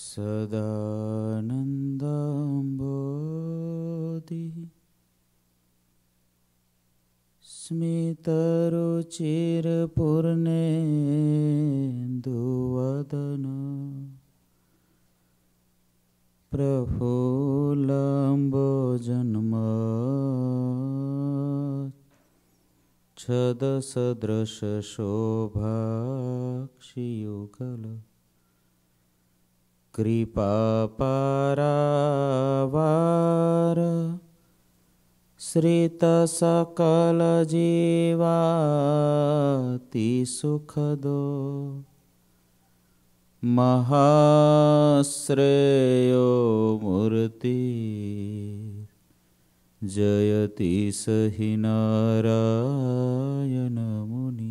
सदानन्दम्बोधि स्मितरुचिरपूर्णेन्दुवदन प्रफुल्लम्बोजन्म छदसदृशशोभाक्षियुगल कृपापरावार श्रितसकलजीवातिसुखदो महाश्रेयो मूर्ति जयति सहि नारायणमुनि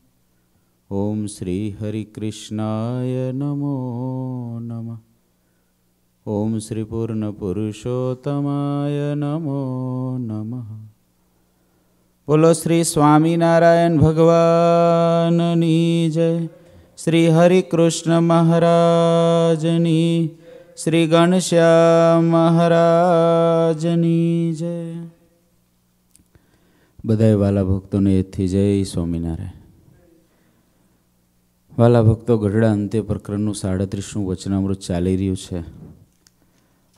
ઓમ શ્રી હરિકૃષ્ણાય નમો નમઃ ઓમ શ્રી પૂર્ણ પુરુષોત્તમાય નમો નમઃ બોલો શ્રી સ્વામિનારાયણ ભગવાનની જય શ્રી હરિકૃષ્ણ મહારાજની શ્રી ગણશ્યામ મહારાજની જય બધાય વાલા ભક્તોને એથી જય સ્વામિનારાયણ વાલા ભક્તો ગઢડા અંતે પ્રકરણનું સાડત્રીસનું વચનામૃત ચાલી રહ્યું છે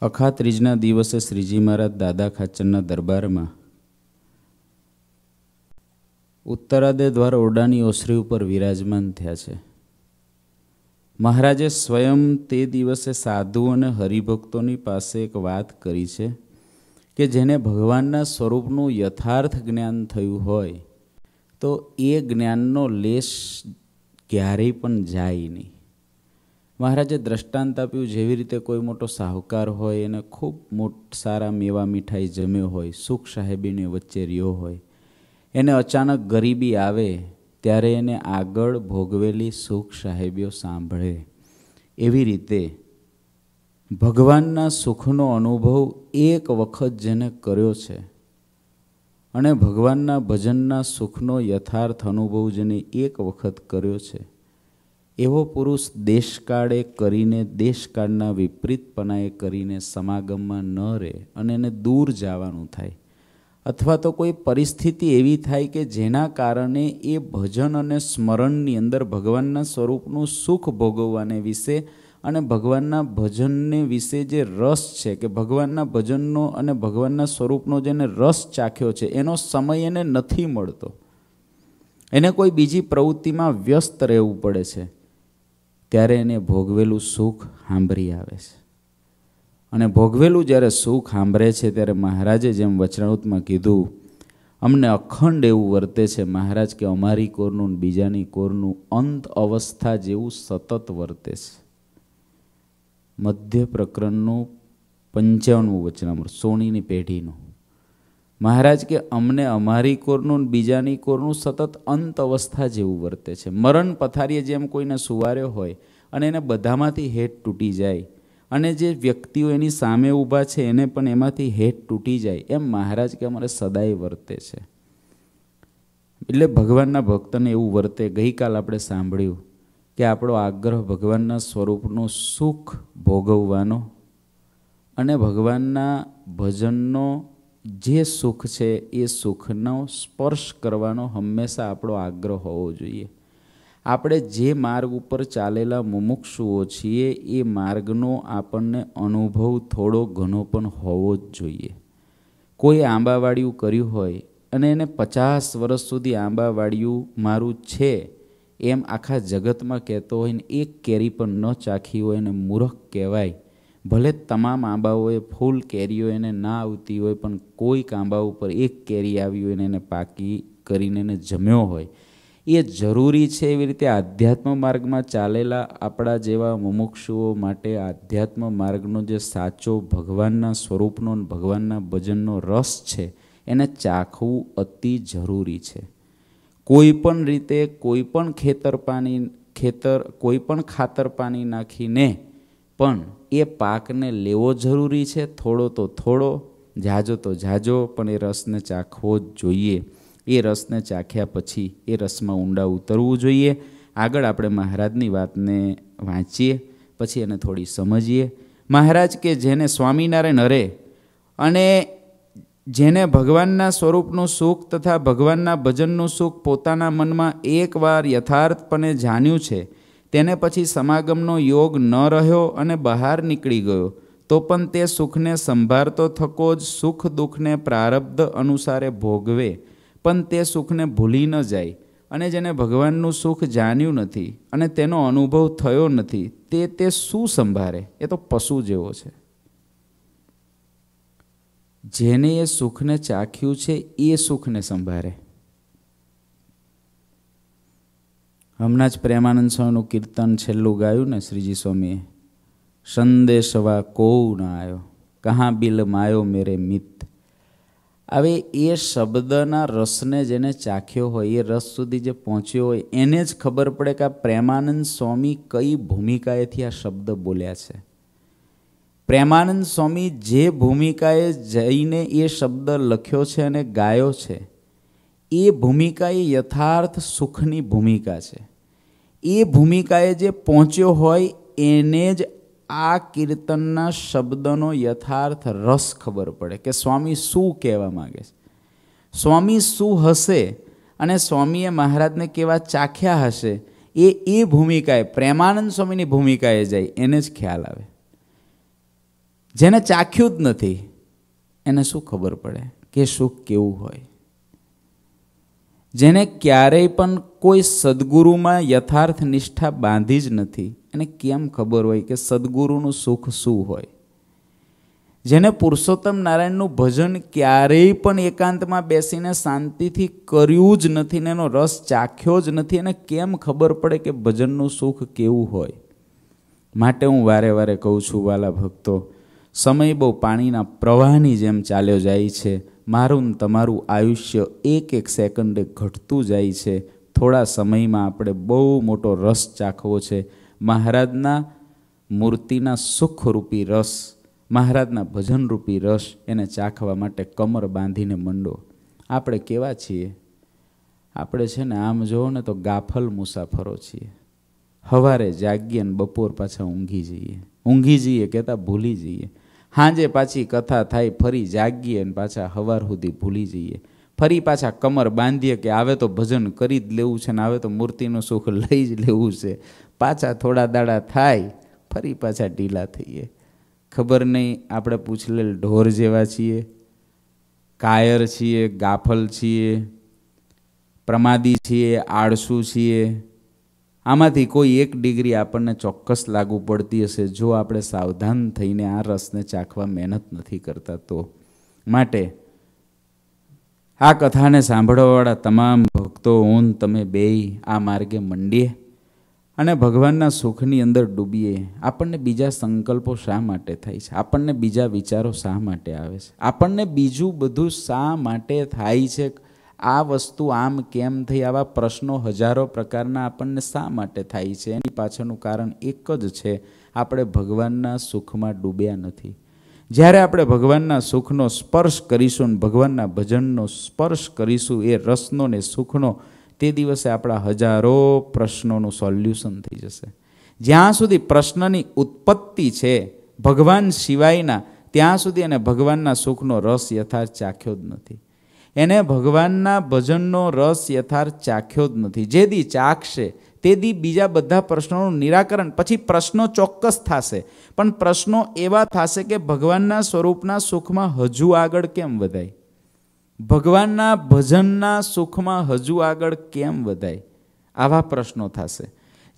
અખા ત્રીજના દિવસે શ્રીજી મહારાજ દાદા ખાચરના દરબારમાં ઉત્તરાદે દ્વાર ઓરડાની ઓસરી ઉપર વિરાજમાન થયા છે મહારાજે સ્વયં તે દિવસે સાધુ અને હરિભક્તોની પાસે એક વાત કરી છે કે જેને ભગવાનના સ્વરૂપનું યથાર્થ જ્ઞાન થયું હોય તો એ જ્ઞાનનો લેશ ક્યારેય પણ જાય નહીં મહારાજે દ્રષ્ટાંત આપ્યું જેવી રીતે કોઈ મોટો સાહુકાર હોય અને ખૂબ મોટ સારા મેવા મીઠાઈ જમ્યો હોય સુખ સાહેબીને વચ્ચે રહ્યો હોય એને અચાનક ગરીબી આવે ત્યારે એને આગળ ભોગવેલી સુખ સાહેબીઓ સાંભળે એવી રીતે ભગવાનના સુખનો અનુભવ એક વખત જેને કર્યો છે અને ભગવાનના ભજનના સુખનો યથાર્થ અનુભવ જેને એક વખત કર્યો છે એવો પુરુષ દેશકાળે કરીને દેશકાળના વિપરીતપણાએ કરીને સમાગમમાં ન રહે અને એને દૂર જવાનું થાય અથવા તો કોઈ પરિસ્થિતિ એવી થાય કે જેના કારણે એ ભજન અને સ્મરણની અંદર ભગવાનના સ્વરૂપનું સુખ ભોગવવાને વિશે અને ભગવાનના ભજનને વિશે જે રસ છે કે ભગવાનના ભજનનો અને ભગવાનના સ્વરૂપનો જેને રસ ચાખ્યો છે એનો સમય એને નથી મળતો એને કોઈ બીજી પ્રવૃત્તિમાં વ્યસ્ત રહેવું પડે છે ત્યારે એને ભોગવેલું સુખ સાંભળી આવે છે અને ભોગવેલું જ્યારે સુખ સાંભળે છે ત્યારે મહારાજે જેમ વચનાવતમાં કીધું અમને અખંડ એવું વર્તે છે મહારાજ કે અમારી કોરનું બીજાની કોરનું અંત અવસ્થા જેવું સતત વર્તે છે મધ્ય પ્રકરણનું પંચાવનમું વચનામૃત સોનીની પેઢીનું મહારાજ કે અમને અમારી કોરનું બીજાની કોરનું સતત અંત અવસ્થા જેવું વર્તે છે મરણ પથારીએ જેમ કોઈને સુવાર્યો હોય અને એને બધામાંથી હેઠ તૂટી જાય અને જે વ્યક્તિઓ એની સામે ઊભા છે એને પણ એમાંથી હેઠ તૂટી જાય એમ મહારાજ કે અમારે સદાય વર્તે છે એટલે ભગવાનના ભક્તને એવું વર્તે ગઈકાલ આપણે સાંભળ્યું કે આપણો આગ્રહ ભગવાનના સ્વરૂપનું સુખ ભોગવવાનો અને ભગવાનના ભજનનો જે સુખ છે એ સુખનો સ્પર્શ કરવાનો હંમેશા આપણો આગ્રહ હોવો જોઈએ આપણે જે માર્ગ ઉપર ચાલેલા મુમુક્ષુઓ છીએ એ માર્ગનો આપણને અનુભવ થોડો ઘણો પણ હોવો જ જોઈએ કોઈ આંબાવાડિયું કર્યું હોય અને એને પચાસ વર્ષ સુધી આંબાવાડિયું મારું છે એમ આખા જગતમાં કહેતો હોય ને એક કેરી પણ ન ચાખી હોય એને મૂરખ કહેવાય ભલે તમામ આંબાઓએ ફૂલ કેરીઓ એને ના આવતી હોય પણ કોઈક આંબા ઉપર એક કેરી આવી હોય ને એને પાકી કરીને એને જમ્યો હોય એ જરૂરી છે એવી રીતે આધ્યાત્મ માર્ગમાં ચાલેલા આપણા જેવા મુમુક્ષુઓ માટે આધ્યાત્મ માર્ગનો જે સાચો ભગવાનના સ્વરૂપનો ભગવાનના ભજનનો રસ છે એને ચાખવું અતિ જરૂરી છે કોઈપણ રીતે કોઈપણ ખેતર પાણી ખેતર કોઈપણ ખાતર પાણી નાખીને પણ એ પાકને લેવો જરૂરી છે થોડો તો થોડો ઝાઝો તો ઝાઝો પણ એ રસને ચાખવો જ જોઈએ એ રસને ચાખ્યા પછી એ રસમાં ઊંડા ઉતરવું જોઈએ આગળ આપણે મહારાજની વાતને વાંચીએ પછી એને થોડી સમજીએ મહારાજ કે જેને સ્વામિનારાયણ હરે અને જેને ભગવાનના સ્વરૂપનું સુખ તથા ભગવાનના ભજનનું સુખ પોતાના મનમાં એકવાર યથાર્થપણે જાણ્યું છે તેને પછી સમાગમનો યોગ ન રહ્યો અને બહાર નીકળી ગયો તો પણ તે સુખને સંભાળતો થકો જ સુખ દુઃખને પ્રારબ્ધ અનુસારે ભોગવે પણ તે સુખને ભૂલી ન જાય અને જેને ભગવાનનું સુખ જાણ્યું નથી અને તેનો અનુભવ થયો નથી તે તે શું સંભાળે એ તો પશુ જેવો છે જેને એ સુખને ચાખ્યું છે એ સુખને સંભાળે હમણાં જ પ્રેમાનંદ સ્વામીનું કીર્તન છેલ્લું ગાયું ને શ્રીજી સ્વામીએ સંદેશવા કોઉ ન આવ્યો કહા બિલ માયો મેરે મિત હવે એ શબ્દના રસને જેને ચાખ્યો હોય એ રસ સુધી જે પહોંચ્યો હોય એને જ ખબર પડે કે આ પ્રેમાનંદ સ્વામી કઈ ભૂમિકાએથી આ શબ્દ બોલ્યા છે પ્રેમાનંદ સ્વામી જે ભૂમિકાએ જઈને એ શબ્દ લખ્યો છે અને ગાયો છે એ ભૂમિકા એ યથાર્થ સુખની ભૂમિકા છે એ ભૂમિકાએ જે પહોંચ્યો હોય એને જ આ કીર્તનના શબ્દનો યથાર્થ રસ ખબર પડે કે સ્વામી શું કહેવા માગે છે સ્વામી શું હશે અને સ્વામીએ મહારાજને કેવા ચાખ્યા હશે એ એ ભૂમિકાએ પ્રેમાનંદ સ્વામીની ભૂમિકાએ જાય એને જ ખ્યાલ આવે જેને ચાખ્યું જ નથી એને શું ખબર પડે કે સુખ કેવું હોય જેને ક્યારેય પણ કોઈ સદગુરુમાં યથાર્થ નિષ્ઠા બાંધી જ નથી એને કેમ ખબર હોય કે સદગુરુનું સુખ શું હોય જેને પુરુષોત્તમ નારાયણનું ભજન ક્યારેય પણ એકાંતમાં બેસીને શાંતિથી કર્યું જ નથી ને એનો રસ ચાખ્યો જ નથી એને કેમ ખબર પડે કે ભજનનું સુખ કેવું હોય માટે હું વારે વારે કહું છું વાલા ભક્તો સમય બહુ પાણીના પ્રવાહની જેમ ચાલ્યો જાય છે મારું તમારું આયુષ્ય એક એક સેકન્ડે ઘટતું જાય છે થોડા સમયમાં આપણે બહુ મોટો રસ ચાખવો છે મહારાજના મૂર્તિના સુખરૂપી રસ મહારાજના ભજનરૂપી રસ એને ચાખવા માટે કમર બાંધીને મંડો આપણે કેવા છીએ આપણે છે ને આમ જોવો ને તો ગાફલ મુસાફરો છીએ હવારે જાગીએ ને બપોર પાછા ઊંઘી જઈએ ઊંઘી જઈએ કહેતા ભૂલી જઈએ સાંજે પાછી કથા થાય ફરી જાગીએ અને પાછા હવાર સુધી ભૂલી જઈએ ફરી પાછા કમર બાંધીએ કે આવે તો ભજન કરી જ લેવું છે ને આવે તો મૂર્તિનું સુખ લઈ જ લેવું છે પાછા થોડા દાડા થાય ફરી પાછા ઢીલા થઈએ ખબર નહીં આપણે પૂછલેલ ઢોર જેવા છીએ કાયર છીએ ગાફલ છીએ પ્રમાદી છીએ આળસુ છીએ આમાંથી કોઈ એક ડિગ્રી આપણને ચોક્કસ લાગુ પડતી હશે જો આપણે સાવધાન થઈને આ રસને ચાખવા મહેનત નથી કરતા તો માટે આ કથાને સાંભળવાવાળા તમામ ભક્તો ઊન તમે બેય આ માર્ગે મંડીએ અને ભગવાનના સુખની અંદર ડૂબીએ આપણને બીજા સંકલ્પો શા માટે થાય છે આપણને બીજા વિચારો શા માટે આવે છે આપણને બીજું બધું શા માટે થાય છે આ વસ્તુ આમ કેમ થઈ આવા પ્રશ્નો હજારો પ્રકારના આપણને શા માટે થાય છે એની પાછળનું કારણ એક જ છે આપણે ભગવાનના સુખમાં ડૂબ્યા નથી જ્યારે આપણે ભગવાનના સુખનો સ્પર્શ કરીશું અને ભગવાનના ભજનનો સ્પર્શ કરીશું એ રસનો ને સુખનો તે દિવસે આપણા હજારો પ્રશ્નોનું સોલ્યુશન થઈ જશે જ્યાં સુધી પ્રશ્નની ઉત્પત્તિ છે ભગવાન સિવાયના ત્યાં સુધી અને ભગવાનના સુખનો રસ યથાર્થ ચાખ્યો જ નથી એને ભગવાનના ભજનનો રસ યથાર્થ ચાખ્યો જ નથી જે દી ચાખશે તે દી બીજા બધા પ્રશ્નોનું નિરાકરણ પછી પ્રશ્નો ચોક્કસ થશે પણ પ્રશ્નો એવા થશે કે ભગવાનના સ્વરૂપના સુખમાં હજુ આગળ કેમ વધાય ભગવાનના ભજનના સુખમાં હજુ આગળ કેમ વધાય આવા પ્રશ્નો થશે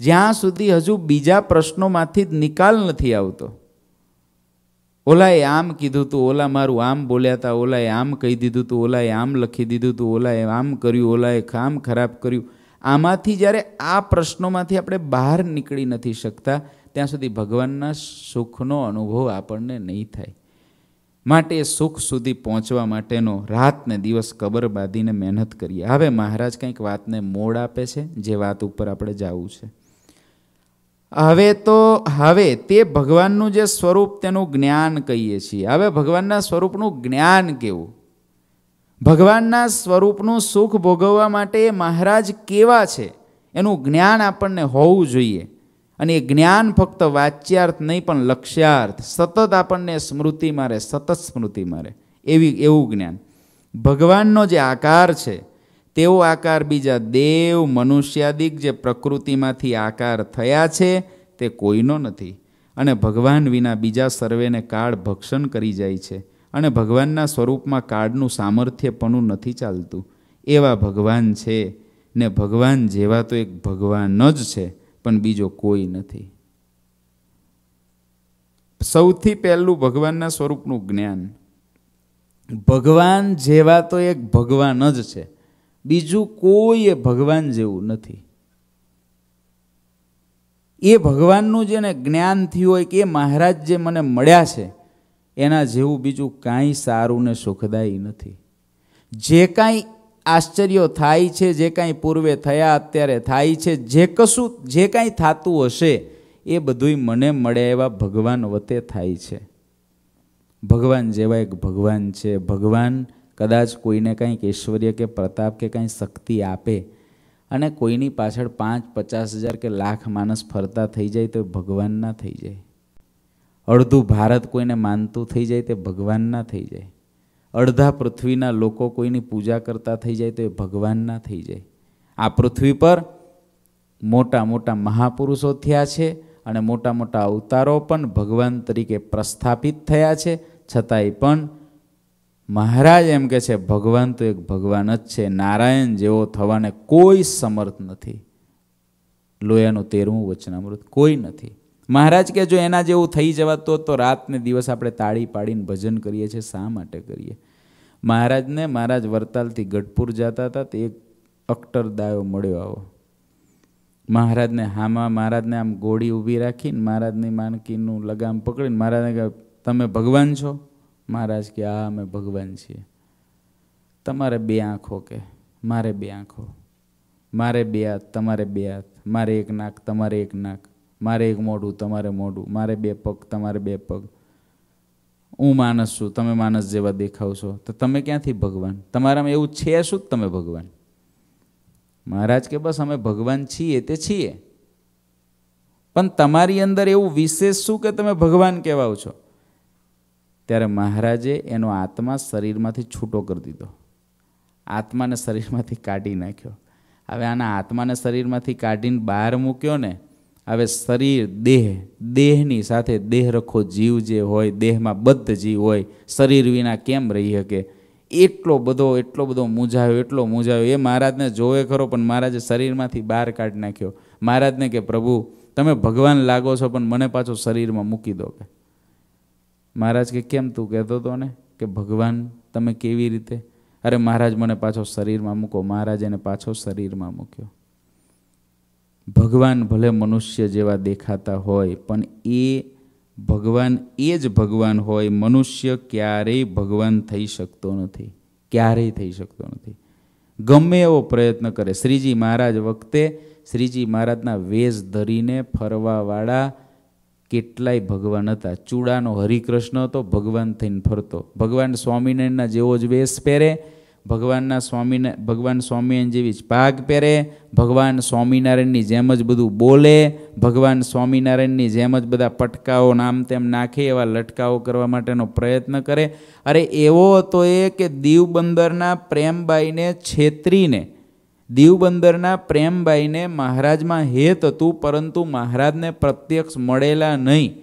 જ્યાં સુધી હજુ બીજા પ્રશ્નોમાંથી જ નિકાલ નથી આવતો ઓલાએ આમ કીધું તું ઓલા મારું આમ બોલ્યા હતા ઓલાએ આમ કહી દીધું તું ઓલાએ આમ લખી દીધું તું ઓલાએ આમ કર્યું ઓલાએ આમ ખરાબ કર્યું આમાંથી જ્યારે આ પ્રશ્નોમાંથી આપણે બહાર નીકળી નથી શકતા ત્યાં સુધી ભગવાનના સુખનો અનુભવ આપણને નહીં થાય માટે સુખ સુધી પહોંચવા માટેનો રાતને દિવસ કબર બાંધીને મહેનત કરીએ હવે મહારાજ કંઈક વાતને મોડ આપે છે જે વાત ઉપર આપણે જવું છે હવે તો હવે તે ભગવાનનું જે સ્વરૂપ તેનું જ્ઞાન કહીએ છીએ હવે ભગવાનના સ્વરૂપનું જ્ઞાન કેવું ભગવાનના સ્વરૂપનું સુખ ભોગવવા માટે મહારાજ કેવા છે એનું જ્ઞાન આપણને હોવું જોઈએ અને એ જ્ઞાન ફક્ત વાચ્યાર્થ નહીં પણ લક્ષ્યાર્થ સતત આપણને સ્મૃતિ મારે સતત સ્મૃતિ મારે એવી એવું જ્ઞાન ભગવાનનો જે આકાર છે તેઓ આકાર બીજા દેવ મનુષ્યાદિક જે પ્રકૃતિમાંથી આકાર થયા છે તે કોઈનો નથી અને ભગવાન વિના બીજા સર્વેને કાળ ભક્ષણ કરી જાય છે અને ભગવાનના સ્વરૂપમાં કાળનું સામર્થ્યપણું નથી ચાલતું એવા ભગવાન છે ને ભગવાન જેવા તો એક ભગવાન જ છે પણ બીજો કોઈ નથી સૌથી પહેલું ભગવાનના સ્વરૂપનું જ્ઞાન ભગવાન જેવા તો એક ભગવાન જ છે બીજું કોઈ ભગવાન જેવું નથી એ ભગવાનનું જેને જ્ઞાન થયું હોય કે એ મહારાજ જે મને મળ્યા છે એના જેવું બીજું કાંઈ સારું ને સુખદાયી નથી જે કાંઈ આશ્ચર્યો થાય છે જે કાંઈ પૂર્વે થયા અત્યારે થાય છે જે કશું જે કાંઈ થતું હશે એ બધુંય મને મળે એવા ભગવાન વતે થાય છે ભગવાન જેવા એક ભગવાન છે ભગવાન કદાચ કોઈને કંઈક ઐશ્વર્ય કે પ્રતાપ કે કંઈ શક્તિ આપે અને કોઈની પાછળ પાંચ પચાસ હજાર કે લાખ માણસ ફરતા થઈ જાય તો ભગવાન ના થઈ જાય અડધું ભારત કોઈને માનતું થઈ જાય તે ભગવાનના થઈ જાય અડધા પૃથ્વીના લોકો કોઈની પૂજા કરતા થઈ જાય તો એ ભગવાનના થઈ જાય આ પૃથ્વી પર મોટા મોટા મહાપુરુષો થયા છે અને મોટા મોટા અવતારો પણ ભગવાન તરીકે પ્રસ્થાપિત થયા છે છતાંય પણ મહારાજ એમ કે છે ભગવાન તો એક ભગવાન જ છે નારાયણ જેવો થવાને કોઈ સમર્થ નથી લોયાનું તેરમું વચનામૃત કોઈ નથી મહારાજ કે જો એના જેવું થઈ જવાતો તો રાતને દિવસ આપણે તાળી પાડીને ભજન કરીએ છીએ શા માટે કરીએ મહારાજને મહારાજ વરતાલથી ગઢપુર જતા હતા તે એક અક્ટર દાયો મળ્યો આવો મહારાજને હામા મહારાજને આમ ગોળી ઊભી રાખીને મહારાજની માનકીનું લગામ પકડીને મહારાજને કહે તમે ભગવાન છો મહારાજ કે આ અમે ભગવાન છીએ તમારે બે આંખો કે મારે બે આંખો મારે બે હાથ તમારે બે હાથ મારે એક નાક તમારે એક નાક મારે એક મોઢું તમારે મોઢું મારે બે પગ તમારે બે પગ હું માણસ છું તમે માણસ જેવા દેખાવ છો તો તમે ક્યાંથી ભગવાન તમારામાં એવું છે શું જ તમે ભગવાન મહારાજ કે બસ અમે ભગવાન છીએ તે છીએ પણ તમારી અંદર એવું વિશેષ શું કે તમે ભગવાન કહેવાઓ છો ત્યારે મહારાજે એનો આત્મા શરીરમાંથી છૂટો કરી દીધો આત્માને શરીરમાંથી કાઢી નાખ્યો હવે આના આત્માને શરીરમાંથી કાઢીને બહાર મૂક્યો ને હવે શરીર દેહ દેહની સાથે દેહ રખો જીવ જે હોય દેહમાં બદ્ધ જીવ હોય શરીર વિના કેમ રહી શકે એટલો બધો એટલો બધો મૂંઝાયો એટલો મૂંઝાયો એ મહારાજને જોવે ખરો પણ મહારાજે શરીરમાંથી બહાર કાઢી નાખ્યો મહારાજને કે પ્રભુ તમે ભગવાન લાગો છો પણ મને પાછો શરીરમાં મૂકી દો કે મહારાજ કે કેમ તું કહેતો હતો ને કે ભગવાન તમે કેવી રીતે અરે મહારાજ મને પાછો શરીરમાં મૂકો મહારાજ એને પાછો શરીરમાં મૂક્યો ભગવાન ભલે મનુષ્ય જેવા દેખાતા હોય પણ એ ભગવાન એ જ ભગવાન હોય મનુષ્ય ક્યારેય ભગવાન થઈ શકતો નથી ક્યારેય થઈ શકતો નથી ગમે એવો પ્રયત્ન કરે શ્રીજી મહારાજ વખતે શ્રીજી મહારાજના વેશ ધરીને ફરવાવાળા કેટલાય ભગવાન હતા ચૂડાનો હરિકૃષ્ણ હતો ભગવાન થઈને ફરતો ભગવાન સ્વામિનારાયણના જેવો જ વેશ પહેરે ભગવાનના સ્વામિના ભગવાન સ્વામિનારાયણ જેવી જ પાગ પહેરે ભગવાન સ્વામિનારાયણની જેમ જ બધું બોલે ભગવાન સ્વામિનારાયણની જેમ જ બધા પટકાઓ નામ તેમ નાખે એવા લટકાઓ કરવા માટેનો પ્રયત્ન કરે અરે એવો હતો એ કે દીવ બંદરના પ્રેમબાઈને છેતરીને દીવબંદરના પ્રેમબાઈને મહારાજમાં હેત હતું પરંતુ મહારાજને પ્રત્યક્ષ મળેલા નહીં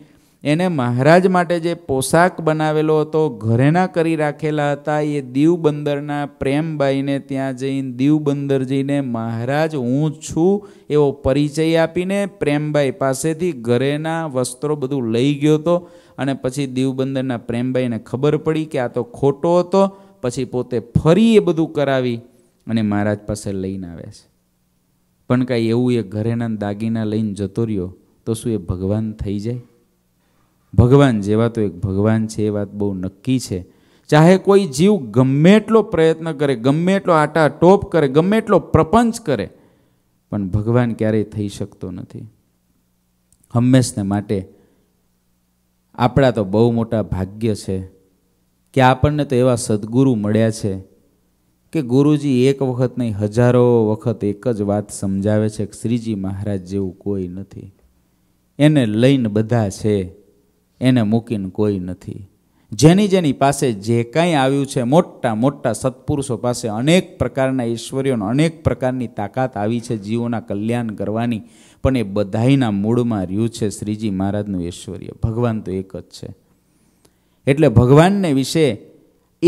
એને મહારાજ માટે જે પોશાક બનાવેલો હતો ઘરેના કરી રાખેલા હતા એ દીવબંદરના પ્રેમબાઈને ત્યાં જઈને દીવબંદર જઈને મહારાજ હું છું એવો પરિચય આપીને પ્રેમબાઈ પાસેથી ઘરેના વસ્ત્રો બધું લઈ ગયો હતો અને પછી દીવબંદરના પ્રેમબાઈને ખબર પડી કે આ તો ખોટો હતો પછી પોતે ફરી એ બધું કરાવી અને મહારાજ પાસે લઈને આવે છે પણ કાંઈ એવું એ ઘરેના દાગીના લઈને જતો રહ્યો તો શું એ ભગવાન થઈ જાય ભગવાન જેવા તો એક ભગવાન છે એ વાત બહુ નક્કી છે ચાહે કોઈ જીવ ગમે એટલો પ્રયત્ન કરે ગમે એટલો આટા ટોપ કરે ગમે એટલો પ્રપંચ કરે પણ ભગવાન ક્યારેય થઈ શકતો નથી હંમેશને માટે આપણા તો બહુ મોટા ભાગ્ય છે કે આપણને તો એવા સદગુરુ મળ્યા છે કે ગુરુજી એક વખત નહીં હજારો વખત એક જ વાત સમજાવે છે કે શ્રીજી મહારાજ જેવું કોઈ નથી એને લઈને બધા છે એને મૂકીને કોઈ નથી જેની જેની પાસે જે કાંઈ આવ્યું છે મોટા મોટા સત્પુરુષો પાસે અનેક પ્રકારના ઈશ્વરીઓને અનેક પ્રકારની તાકાત આવી છે જીવોના કલ્યાણ કરવાની પણ એ બધાઈના મૂળમાં રહ્યું છે શ્રીજી મહારાજનું ઐશ્વર્ય ભગવાન તો એક જ છે એટલે ભગવાનને વિશે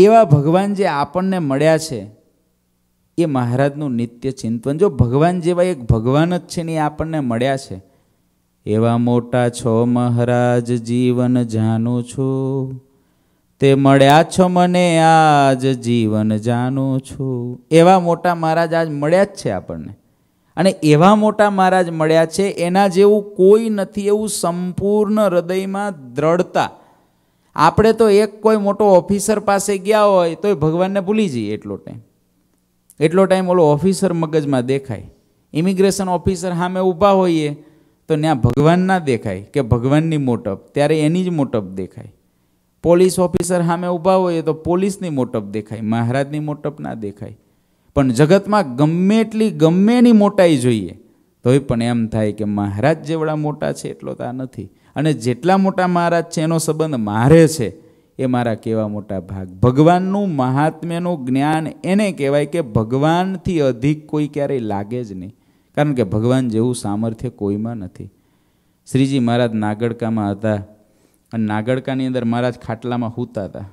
એવા ભગવાન જે આપણને મળ્યા છે એ મહારાજનું નિત્ય ચિંતન જો ભગવાન જેવા એક ભગવાન જ છે ને એ આપણને મળ્યા છે એવા મોટા છો મહારાજ જીવન જાણું છું તે મળ્યા છો મને આજ જીવન જાણું છું એવા મોટા મહારાજ આજ મળ્યા જ છે આપણને અને એવા મોટા મહારાજ મળ્યા છે એના જેવું કોઈ નથી એવું સંપૂર્ણ હૃદયમાં દ્રઢતા આપણે તો એક કોઈ મોટો ઓફિસર પાસે ગયા હોય તો એ ભગવાનને ભૂલી જઈએ એટલો ટાઈમ એટલો ટાઈમ ઓલો ઓફિસર મગજમાં દેખાય ઇમિગ્રેશન ઓફિસર સામે ઊભા હોઈએ તો ત્યાં ભગવાન ના દેખાય કે ભગવાનની મોટપ ત્યારે એની જ મોટપ દેખાય પોલીસ ઓફિસર સામે ઊભા હોઈએ તો પોલીસની મોટપ દેખાય મહારાજની મોટપ ના દેખાય પણ જગતમાં ગમે એટલી ગમેની મોટાઈ જોઈએ તોય પણ એમ થાય કે મહારાજ જેવડા મોટા છે એટલો તો નથી અને જેટલા મોટા મહારાજ છે એનો સંબંધ મારે છે એ મારા કેવા મોટા ભાગ ભગવાનનું મહાત્મ્યનું જ્ઞાન એને કહેવાય કે ભગવાનથી અધિક કોઈ ક્યારેય લાગે જ નહીં કારણ કે ભગવાન જેવું સામર્થ્ય કોઈમાં નથી શ્રીજી મહારાજ નાગડકામાં હતા અને નાગડકાની અંદર મહારાજ ખાટલામાં હૂતા હતા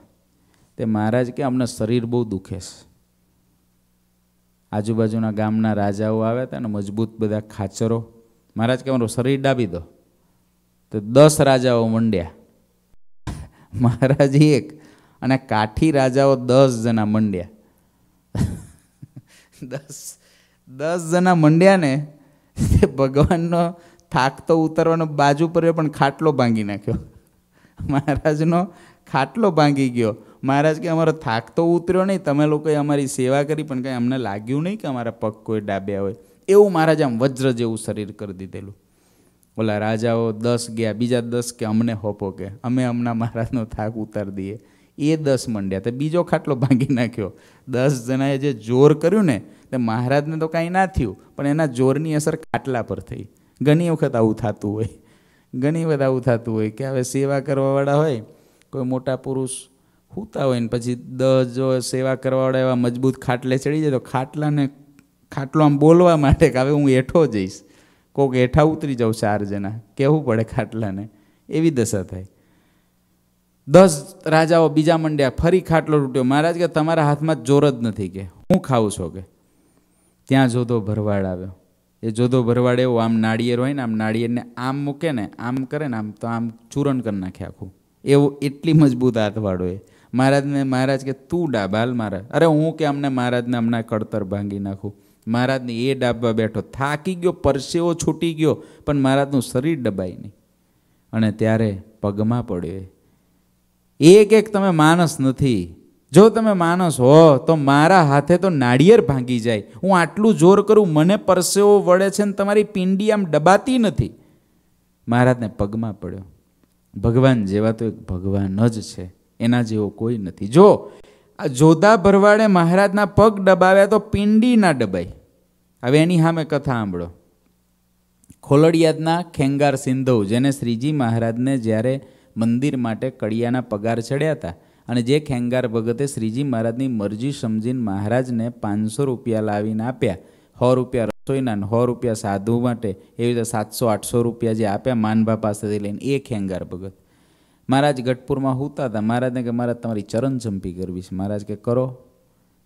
તે મહારાજ કે અમને શરીર બહુ દુખે છે આજુબાજુના ગામના રાજાઓ આવ્યા હતા અને મજબૂત બધા ખાચરો મહારાજ કે મારું શરીર ડાબી દો તો દસ રાજાઓ મંડ્યા મહારાજ એક અને કાઠી રાજાઓ દસ જણા મંડ્યા દસ દસ જણા મંડ્યા ને ભગવાનનો થાક તો ઉતરવાનો બાજુ પર પણ ખાટલો ભાંગી નાખ્યો મહારાજનો ખાટલો ભાંગી ગયો મહારાજ કે અમારો થાક તો ઉતર્યો નહીં તમે લોકોએ અમારી સેવા કરી પણ કંઈ અમને લાગ્યું નહીં કે અમારા પગ કોઈ ડાબ્યા હોય એવું મહારાજ આમ વજ્ર જેવું શરીર કરી દીધેલું ઓલા રાજાઓ દસ ગયા બીજા દસ કે અમને હોપો કે અમે હમણાં મહારાજનો થાક ઉતારી દઈએ એ દસ મંડ્યા તો બીજો ખાટલો ભાંગી નાખ્યો દસ જણાએ જે જોર કર્યું ને તે મહારાજને તો કાંઈ ના થયું પણ એના જોરની અસર ખાટલા પર થઈ ઘણી વખત આવું થતું હોય ઘણી વખત આવું થતું હોય કે હવે સેવા કરવાવાળા હોય કોઈ મોટા પુરુષ સૂતા હોય ને પછી દસ જો સેવા કરવાવાળા એવા મજબૂત ખાટલે ચડી જાય તો ખાટલાને ખાટલો આમ બોલવા માટે કે હવે હું હેઠો જઈશ કોક હેઠા ઉતરી જાઉં ચાર જણા કહેવું પડે ખાટલાને એવી દશા થાય દસ રાજાઓ બીજા મંડ્યા ફરી ખાટલો તૂટ્યો મહારાજ કે તમારા હાથમાં જોર જ નથી કે હું ખાઉં છો કે ત્યાં જોધો ભરવાડ આવ્યો એ જોધો ભરવાડ એવો આમ નાળિયેર હોય ને આમ નાળિયેરને આમ મૂકે ને આમ કરે ને આમ તો આમ ચૂરણ કરી નાખે આખું એવો એટલી મજબૂત હાથવાળો એ મહારાજને મહારાજ કે તું ડાબાલ મારા અરે હું કે અમને મહારાજને હમણાં કડતર ભાંગી નાખું મહારાજને એ ડાબવા બેઠો થાકી ગયો પરસેવો છૂટી ગયો પણ મહારાજનું શરીર ડબાય નહીં અને ત્યારે પગમાં પડ્યો એક એક તમે માણસ નથી જો તમે માણસ હો તો મારા હાથે તો નાળિયેર ભાંગી જાય હું આટલું જોર કરું મને પરસેવો વળે છે ને તમારી પિંડી આમ ડબાતી નથી મહારાજને પગમાં પડ્યો ભગવાન જેવા તો એક ભગવાન જ છે એના જેવો કોઈ નથી જો જોધા ભરવાડે મહારાજના પગ દબાવ્યા તો પિંડી ના દબાઈ હવે એની સામે કથા સાંભળો ખોલડિયાદના ખેંગાર સિંધવ જેને શ્રીજી મહારાજને જ્યારે મંદિર માટે કડિયાના પગાર ચડ્યા હતા અને જે ખેંગાર ભગતે શ્રીજી મહારાજની મરજી સમજીને મહારાજને પાંચસો રૂપિયા લાવીને આપ્યા સો રૂપિયા રસોઈના સો રૂપિયા સાધુ માટે એવી રીતે સાતસો આઠસો રૂપિયા જે આપ્યા માનભા પાસેથી લઈને એ ખેંગાર ભગત મહારાજ ગઢપુરમાં હૂતા હતા મહારાજને કે મહારાજ તમારી ચરણચંપી કરવી છે મહારાજ કે કરો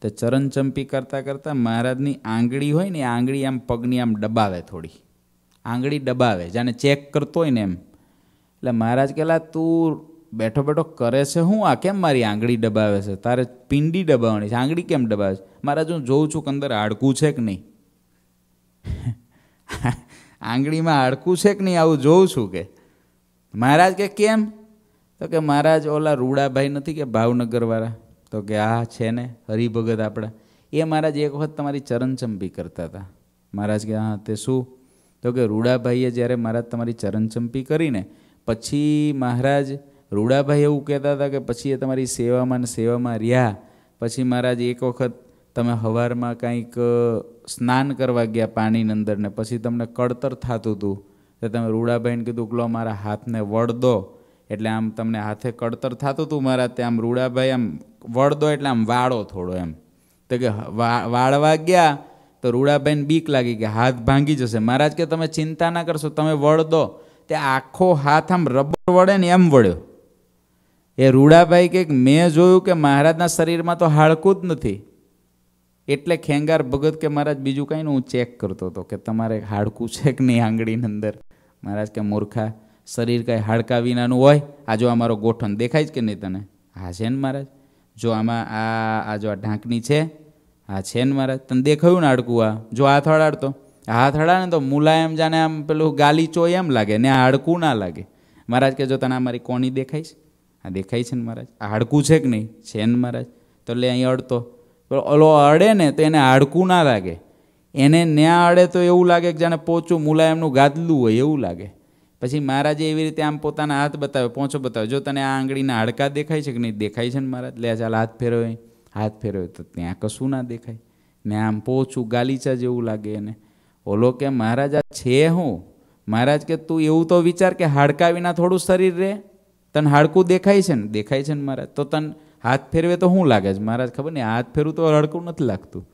તો ચરણચંપી કરતાં કરતાં મહારાજની આંગળી હોય ને આંગળી આમ પગની આમ ડબાવે થોડી આંગળી ડબાવે જાણે ચેક કરતો હોય ને એમ એટલે મહારાજ કહેલા તું બેઠો બેઠો કરે છે હું આ કેમ મારી આંગળી ડબાવે છે તારે પિંડી ડબાવવાની છે આંગળી કેમ ડબાવે છે મહારાજ હું જોઉં છું કે અંદર હાડકું છે કે નહીં આંગળીમાં હાડકું છે કે નહીં આવું જોઉં છું કે મહારાજ કે કેમ તો કે મહારાજ ઓલા રૂડાભાઈ નથી કે ભાવનગરવાળા તો કે આ છે ને હરિભગત આપણા એ મહારાજ એક વખત તમારી ચરણચંપી કરતા હતા મહારાજ કે હા તે શું તો કે રૂડાભાઈએ જ્યારે મહારાજ તમારી ચરણચંપી કરીને પછી મહારાજ રૂડાભાઈ એવું કહેતા હતા કે પછી એ તમારી સેવામાં ને સેવામાં રહ્યા પછી મહારાજ એક વખત તમે હવારમાં કંઈક સ્નાન કરવા ગયા પાણીની અંદર ને પછી તમને કળતર થતું હતું તો તમે રૂડાભાઈને કીધું કે લો મારા હાથને વળ દો એટલે આમ તમને હાથે કડતર થતું હતું મારા તે આમ રૂડાભાઈ આમ વળદો એટલે આમ વાળો થોડો એમ તો કે વાળવા ગયા તો રૂડાભાઈને બીક લાગી કે હાથ ભાંગી જશે મહારાજ કે તમે ચિંતા ના કરશો તમે વળદો તે આખો હાથ આમ રબર વળે ને એમ વળ્યો એ રૂડાભાઈ કે મેં જોયું કે મહારાજના શરીરમાં તો હાડકું જ નથી એટલે ખેંગાર ભગત કે મહારાજ બીજું કાંઈ હું ચેક કરતો હતો કે તમારે હાડકું છે કે નહીં આંગળીની અંદર મહારાજ કે મૂર્ખા શરીર કાંઈ હાડકા વિનાનું હોય આ જો અમારો ગોઠણ દેખાય છે કે નહીં તને હા છે ને મહારાજ જો આમાં આ આ જો આ ઢાંકણી છે હા છે ને મહારાજ તને દેખાયું ને હાડકું આ જો હાથ હડાડતો હાથ હડાડે તો મુલાયમ જાણે આમ પેલું ગાલીચો એમ લાગે ને આ હાડકું ના લાગે મહારાજ કે જો તને અમારી કોની દેખાય છે આ દેખાય છે ને મહારાજ આ હાડકું છે કે નહીં છે ને મહારાજ તો લે અહીં અડતો ઓલો અડે ને તો એને હાડકું ના લાગે એને ન્યા અડે તો એવું લાગે કે જાણે પોચું મુલાયમનું ગાદલું હોય એવું લાગે પછી મહારાજે એવી રીતે આમ પોતાના હાથ બતાવ્યો પોંચો બતાવ્યો જો તને આ આંગળીના હાડકા દેખાય છે કે નહીં દેખાય છે ને મહારાજ લે ચાલ હાથ ફેરવે હાથ ફેરવે તો ત્યાં કશું ના દેખાય ને આમ પોચું ગાલીચા જેવું લાગે એને ઓલો કે મહારાજ આ છે હું મહારાજ કે તું એવું તો વિચાર કે હાડકા વિના થોડું શરીર રહે તને હાડકું દેખાય છે ને દેખાય છે ને મહારાજ તો તને હાથ ફેરવે તો શું લાગે છે મહારાજ ખબર ને હાથ ફેરવું તો હડકું નથી લાગતું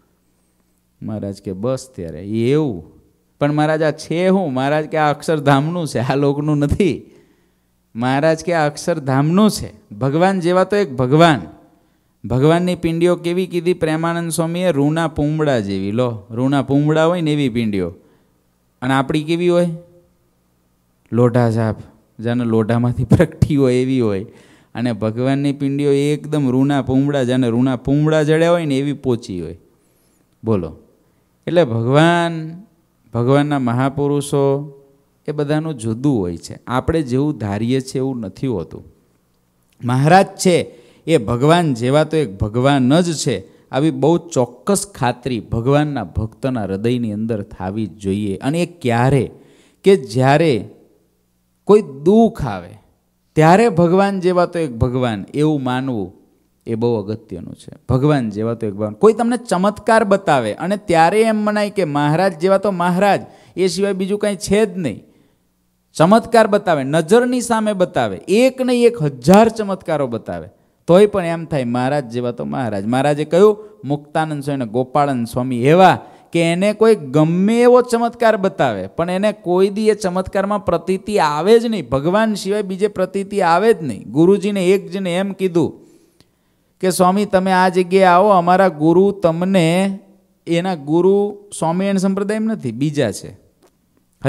મહારાજ કે બસ ત્યારે એવું પણ મહારાજ આ છે હું મહારાજ કે આ અક્ષરધામનું છે આ લોકનું નથી મહારાજ કે આ અક્ષરધામનું છે ભગવાન જેવા તો એક ભગવાન ભગવાનની પિંડીઓ કેવી કીધી પ્રેમાનંદ સ્વામીએ રૂના પૂમડા જેવી લો રૂના પૂમડા હોય ને એવી પિંડીઓ અને આપણી કેવી હોય લોઢા સાપ જેને લોઢામાંથી પ્રગટી હોય એવી હોય અને ભગવાનની પિંડીઓ એકદમ રૂના પૂમડા જેને રૂના પૂમડા જડ્યા હોય ને એવી પોચી હોય બોલો એટલે ભગવાન ભગવાનના મહાપુરુષો એ બધાનું જુદું હોય છે આપણે જેવું ધારીએ છીએ એવું નથી હોતું મહારાજ છે એ ભગવાન જેવા તો એક ભગવાન જ છે આવી બહુ ચોક્કસ ખાતરી ભગવાનના ભક્તના હૃદયની અંદર થવી જ જોઈએ અને એ ક્યારે કે જ્યારે કોઈ દુઃખ આવે ત્યારે ભગવાન જેવા તો એક ભગવાન એવું માનવું એ બહુ અગત્યનું છે ભગવાન જેવા તો એક ભગવાન કોઈ તમને ચમત્કાર બતાવે અને ત્યારે એમ મનાય કે મહારાજ જેવા તો મહારાજ એ સિવાય બીજું કંઈ છે જ નહીં ચમત્કાર બતાવે નજરની સામે બતાવે એક નહીં એક હજાર ચમત્કારો બતાવે તોય પણ એમ થાય મહારાજ જેવા તો મહારાજ મહારાજે કહ્યું મુક્તાનંદ સ્વામી ગોપાળાનંદ સ્વામી એવા કે એને કોઈ ગમે એવો ચમત્કાર બતાવે પણ એને કોઈ દી એ ચમત્કારમાં પ્રતીતિ આવે જ નહીં ભગવાન સિવાય બીજે પ્રતીતિ આવે જ નહીં ગુરુજીને એક જને એમ કીધું કે સ્વામી તમે આ જગ્યાએ આવો અમારા ગુરુ તમને એના ગુરુ સ્વામિનારાયણ સંપ્રદાય નથી બીજા છે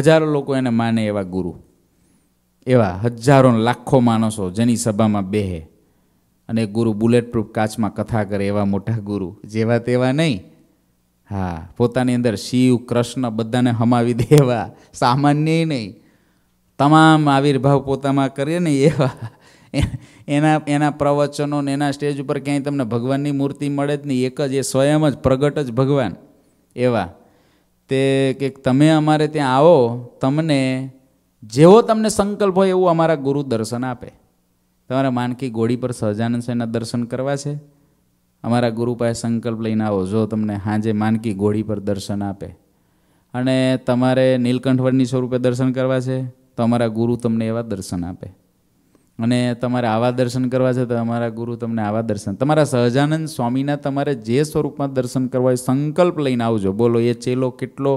હજારો લોકો એને માને એવા ગુરુ એવા હજારો લાખો માણસો જેની સભામાં બેહે અને ગુરુ બુલેટ પ્રૂફ કાચમાં કથા કરે એવા મોટા ગુરુ જેવા તેવા નહીં હા પોતાની અંદર શિવ કૃષ્ણ બધાને હમાવી દેવા સામાન્ય નહીં તમામ આવિર્ભાવ પોતામાં કરીએ ને એવા એના એના પ્રવચનો ને એના સ્ટેજ ઉપર ક્યાંય તમને ભગવાનની મૂર્તિ મળે જ નહીં એક જ એ સ્વયં જ પ્રગટ જ ભગવાન એવા તે કે તમે અમારે ત્યાં આવો તમને જેવો તમને સંકલ્પ હોય એવું અમારા ગુરુ દર્શન આપે તમારા માનકી ગોળી પર સહજાનંદ સ્વામીના દર્શન કરવા છે અમારા ગુરુ પાસે સંકલ્પ લઈને આવો જો તમને હાંજે માનકી ગોળી પર દર્શન આપે અને તમારે નીલકંઠવળની સ્વરૂપે દર્શન કરવા છે તો અમારા ગુરુ તમને એવા દર્શન આપે અને તમારે આવા દર્શન કરવા છે તો અમારા ગુરુ તમને આવા દર્શન તમારા સહજાનંદ સ્વામીના તમારે જે સ્વરૂપમાં દર્શન કરવા હોય સંકલ્પ લઈને આવજો બોલો એ ચેલો કેટલો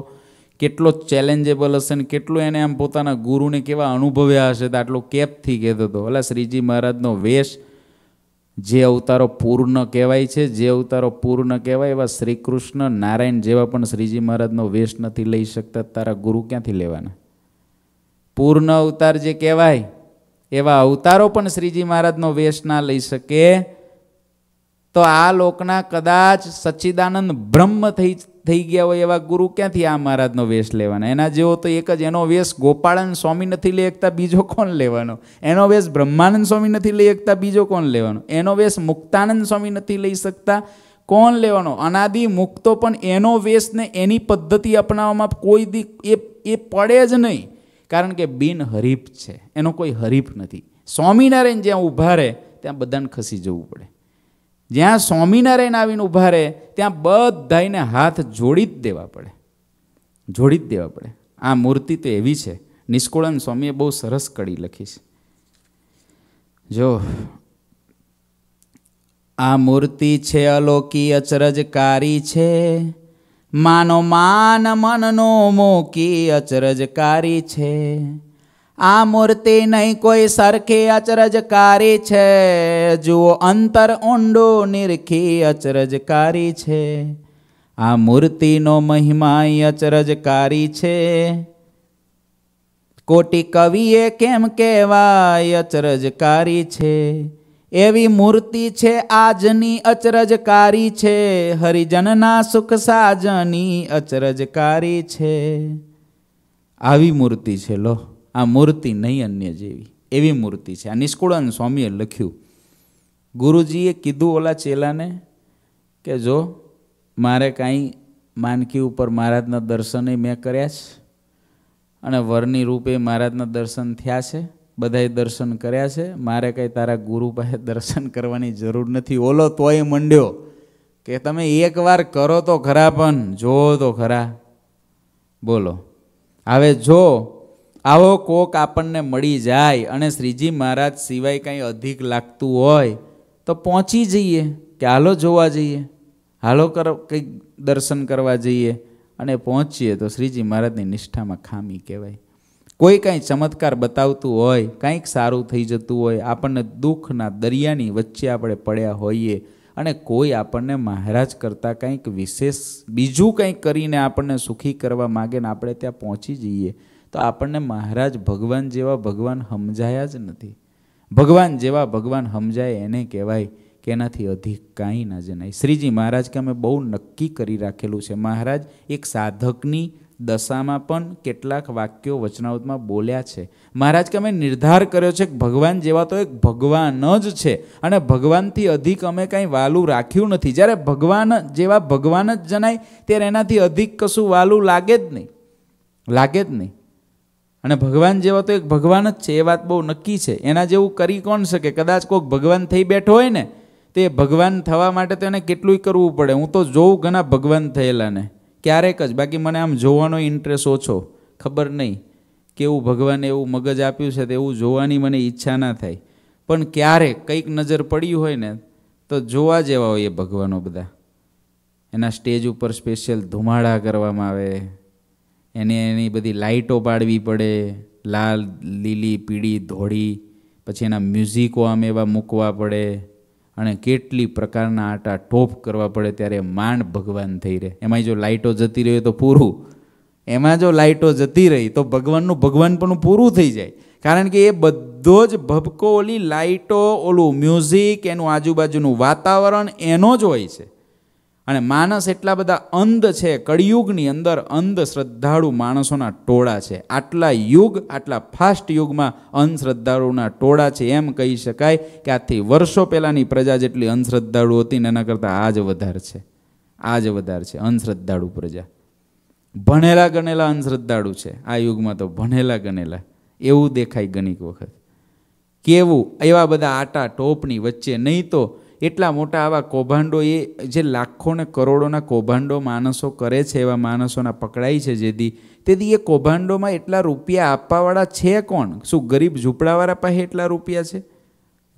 કેટલો ચેલેન્જેબલ હશે ને કેટલો એને આમ પોતાના ગુરુને કેવા અનુભવ્યા હશે તો આટલો કેપથી કહેતો હતો એટલે શ્રીજી મહારાજનો વેશ જે અવતારો પૂર્ણ કહેવાય છે જે અવતારો પૂર્ણ કહેવાય એવા શ્રી કૃષ્ણ નારાયણ જેવા પણ શ્રીજી મહારાજનો વેશ નથી લઈ શકતા તારા ગુરુ ક્યાંથી લેવાના પૂર્ણ અવતાર જે કહેવાય એવા અવતારો પણ શ્રીજી મહારાજનો વેશ ના લઈ શકે તો આ લોકના કદાચ સચ્ચિદાનંદ બ્રહ્મ થઈ થઈ ગયા હોય એવા ગુરુ ક્યાંથી આ મહારાજનો વેશ લેવાના એના જેવો તો એક જ એનો વેશ ગોપાળન સ્વામી નથી લઈ શકતા બીજો કોણ લેવાનો એનો વેશ બ્રહ્માનંદ સ્વામી નથી લઈ શકતા બીજો કોણ લેવાનો એનો વેશ મુક્તાનંદ સ્વામી નથી લઈ શકતા કોણ લેવાનો અનાદિ મુક્તો પણ એનો વેશ ને એની પદ્ધતિ અપનાવવામાં કોઈ દી એ એ પડે જ નહીં કારણ કે બિનહરીફ છે એનો કોઈ હરીફ નથી સ્વામિનારાયણ જ્યાં ઊભા રહે ત્યાં બધાને ખસી જવું પડે જ્યાં સ્વામિનારાયણ આવીને ઊભા રહે ત્યાં બધાને હાથ જોડી જ દેવા પડે જોડી જ દેવા પડે આ મૂર્તિ તો એવી છે નિષ્કુળન સ્વામીએ બહુ સરસ કડી લખી છે જો આ મૂર્તિ છે અલોકી અચરજકારી છે માનો માન મનનો મૂકી અચરજકારી છે આ મૂર્તિ નહીં કોઈ સરખી અચરજકારી છે જુઓ અંતર ઊંડો નિરખી અચરજકારી છે આ મૂર્તિનો મહિમા અચરજકારી છે કોટી કવિએ કેમ કહેવાય અચરજકારી છે એવી મૂર્તિ છે આજની અચરજકારી છે હરિજનના સુખ સાજની અચરજકારી છે આવી મૂર્તિ છે લો આ મૂર્તિ નહીં અન્ય જેવી એવી મૂર્તિ છે આ નિષ્કુળાન સ્વામીએ લખ્યું ગુરુજીએ કીધું ઓલા ચેલાને કે જો મારે કાંઈ માનકી ઉપર મહારાજના દર્શને મેં કર્યા છે અને વરની રૂપે મહારાજના દર્શન થયા છે બધાએ દર્શન કર્યા છે મારે કંઈ તારા ગુરુ પાસે દર્શન કરવાની જરૂર નથી ઓલો તોય મંડ્યો કે તમે એકવાર કરો તો ખરા પણ જો તો ખરા બોલો હવે જો આવો કોક આપણને મળી જાય અને શ્રીજી મહારાજ સિવાય કંઈ અધિક લાગતું હોય તો પહોંચી જઈએ કે હાલો જોવા જઈએ હાલો કર કંઈક દર્શન કરવા જઈએ અને પહોંચીએ તો શ્રીજી મહારાજની નિષ્ઠામાં ખામી કહેવાય કોઈ કાંઈ ચમત્કાર બતાવતું હોય કાંઈક સારું થઈ જતું હોય આપણને દુઃખના દરિયાની વચ્ચે આપણે પડ્યા હોઈએ અને કોઈ આપણને મહારાજ કરતાં કંઈક વિશેષ બીજું કંઈક કરીને આપણને સુખી કરવા માગે ને આપણે ત્યાં પહોંચી જઈએ તો આપણને મહારાજ ભગવાન જેવા ભગવાન સમજાયા જ નથી ભગવાન જેવા ભગવાન સમજાય એને કહેવાય કે એનાથી અધિક કાંઈ ના જણાય શ્રીજી મહારાજ કે અમે બહુ નક્કી કરી રાખેલું છે મહારાજ એક સાધકની દશામાં પણ કેટલાક વાક્યો વચનાવતમાં બોલ્યા છે મહારાજ કે અમે નિર્ધાર કર્યો છે કે ભગવાન જેવા તો એક ભગવાન જ છે અને ભગવાનથી અધિક અમે કાંઈ વાલું રાખ્યું નથી જ્યારે ભગવાન જેવા ભગવાન જ જણાય ત્યારે એનાથી અધિક કશું વાલું લાગે જ નહીં લાગે જ નહીં અને ભગવાન જેવા તો એક ભગવાન જ છે એ વાત બહુ નક્કી છે એના જેવું કરી કોણ શકે કદાચ કોઈક ભગવાન થઈ બેઠો હોય ને તે ભગવાન થવા માટે તો એને કેટલું કરવું પડે હું તો જોઉં ઘણા ભગવાન થયેલાને ક્યારેક જ બાકી મને આમ જોવાનો ઇન્ટરેસ્ટ ઓછો ખબર નહીં કેવું ભગવાને એવું મગજ આપ્યું છે તેવું જોવાની મને ઈચ્છા ના થાય પણ ક્યારેક કંઈક નજર પડ્યું હોય ને તો જોવા જેવા હોય એ ભગવાનો બધા એના સ્ટેજ ઉપર સ્પેશિયલ ધુમાડા કરવામાં આવે એને એની બધી લાઇટો પાડવી પડે લાલ લીલી પીળી ધોળી પછી એના મ્યુઝિકો આમ એવા મૂકવા પડે અને કેટલી પ્રકારના આટા ટોપ કરવા પડે ત્યારે માંડ ભગવાન થઈ રહે એમાં જો લાઇટો જતી રહી તો પૂરું એમાં જો લાઇટો જતી રહી તો ભગવાનનું ભગવાન પણ પૂરું થઈ જાય કારણ કે એ બધો જ ભભકો ઓલી લાઇટો ઓલું મ્યુઝિક એનું આજુબાજુનું વાતાવરણ એનો જ હોય છે અને માણસ એટલા બધા અંધ છે કળિયુગની અંદર અંધશ્રદ્ધાળુ માણસોના ટોળા છે આટલા યુગ આટલા ફાસ્ટ યુગમાં અંધશ્રદ્ધાળુના ટોળા છે એમ કહી શકાય કે આથી વર્ષો પહેલાંની પ્રજા જેટલી અંધશ્રદ્ધાળુ હતી ને એના કરતાં આજ વધારે છે આજ વધારે છે અંધશ્રદ્ધાળુ પ્રજા ભણેલા ગણેલા અંધશ્રદ્ધાળુ છે આ યુગમાં તો ભણેલા ગણેલા એવું દેખાય ગણિક વખત કેવું એવા બધા આટા ટોપની વચ્ચે નહીં તો એટલા મોટા આવા કૌભાંડો એ જે લાખો ને કરોડોના કૌભાંડો માણસો કરે છે એવા માણસોના પકડાય છે જેથી તેથી એ કૌભાંડોમાં એટલા રૂપિયા આપવાવાળા છે કોણ શું ગરીબ ઝૂંપડાવાળા પાસે એટલા રૂપિયા છે